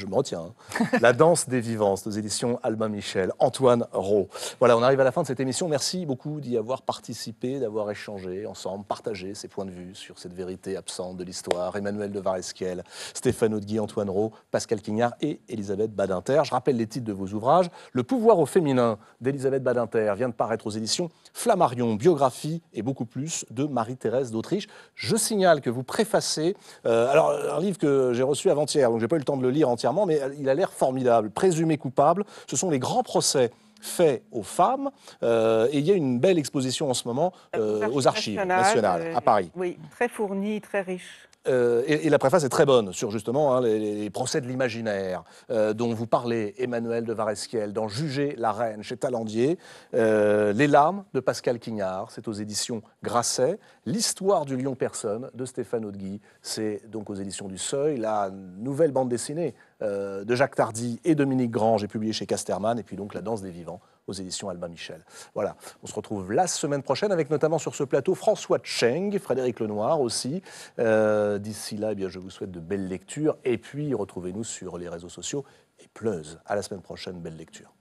je me retiens. Hein. La danse des vivances aux éditions Albin Michel, Antoine Rowe. Voilà, on arrive à la fin de cette émission. Merci beaucoup d'y avoir participé, d'avoir échangé ensemble, partagé ces points de vue sur cette vérité absente de l'histoire. Emmanuel de Varesquiel, Stéphane Audguy, Antoine Rowe, Pascal Quignard et Elisabeth Badinter. Je rappelle les titres de vos ouvrages. Le pouvoir au féminin d'Elisabeth Badinter vient de paraître aux éditions Flammarion, biographie et beaucoup plus de Marie-Thérèse d'Autriche. Je signale que vous préfacez, euh, alors un livre que j'ai reçu avant-hier, donc j'ai pas eu le temps de le lire entièrement mais il a l'air formidable. Présumé coupable, ce sont les grands procès faits aux femmes. Euh, et il y a une belle exposition en ce moment euh, aux archives nationales, euh, à Paris. Oui, très fournie, très riche. et, la préface est très bonne sur justement hein, les, procès de l'imaginaire dont vous parlez, Emmanuel de Varesquiel, dans Juger la reine chez Talandier, Les larmes de Pascal Quignard, c'est aux éditions Grasset, L'histoire du lion personne de Stéphane Audguy, c'est donc aux éditions du Seuil, la nouvelle bande dessinée euh, de Jacques Tardy et Dominique Grange j'ai publié chez Casterman, et puis donc La danse des vivants aux éditions Albin Michel. Voilà, on se retrouve la semaine prochaine avec notamment sur ce plateau François Cheng, Frédéric Lenoir aussi. Euh, d'ici là, eh bien, je vous souhaite de belles lectures, et puis retrouvez-nous sur les réseaux sociaux et Pleuse. À la semaine prochaine, belle lecture.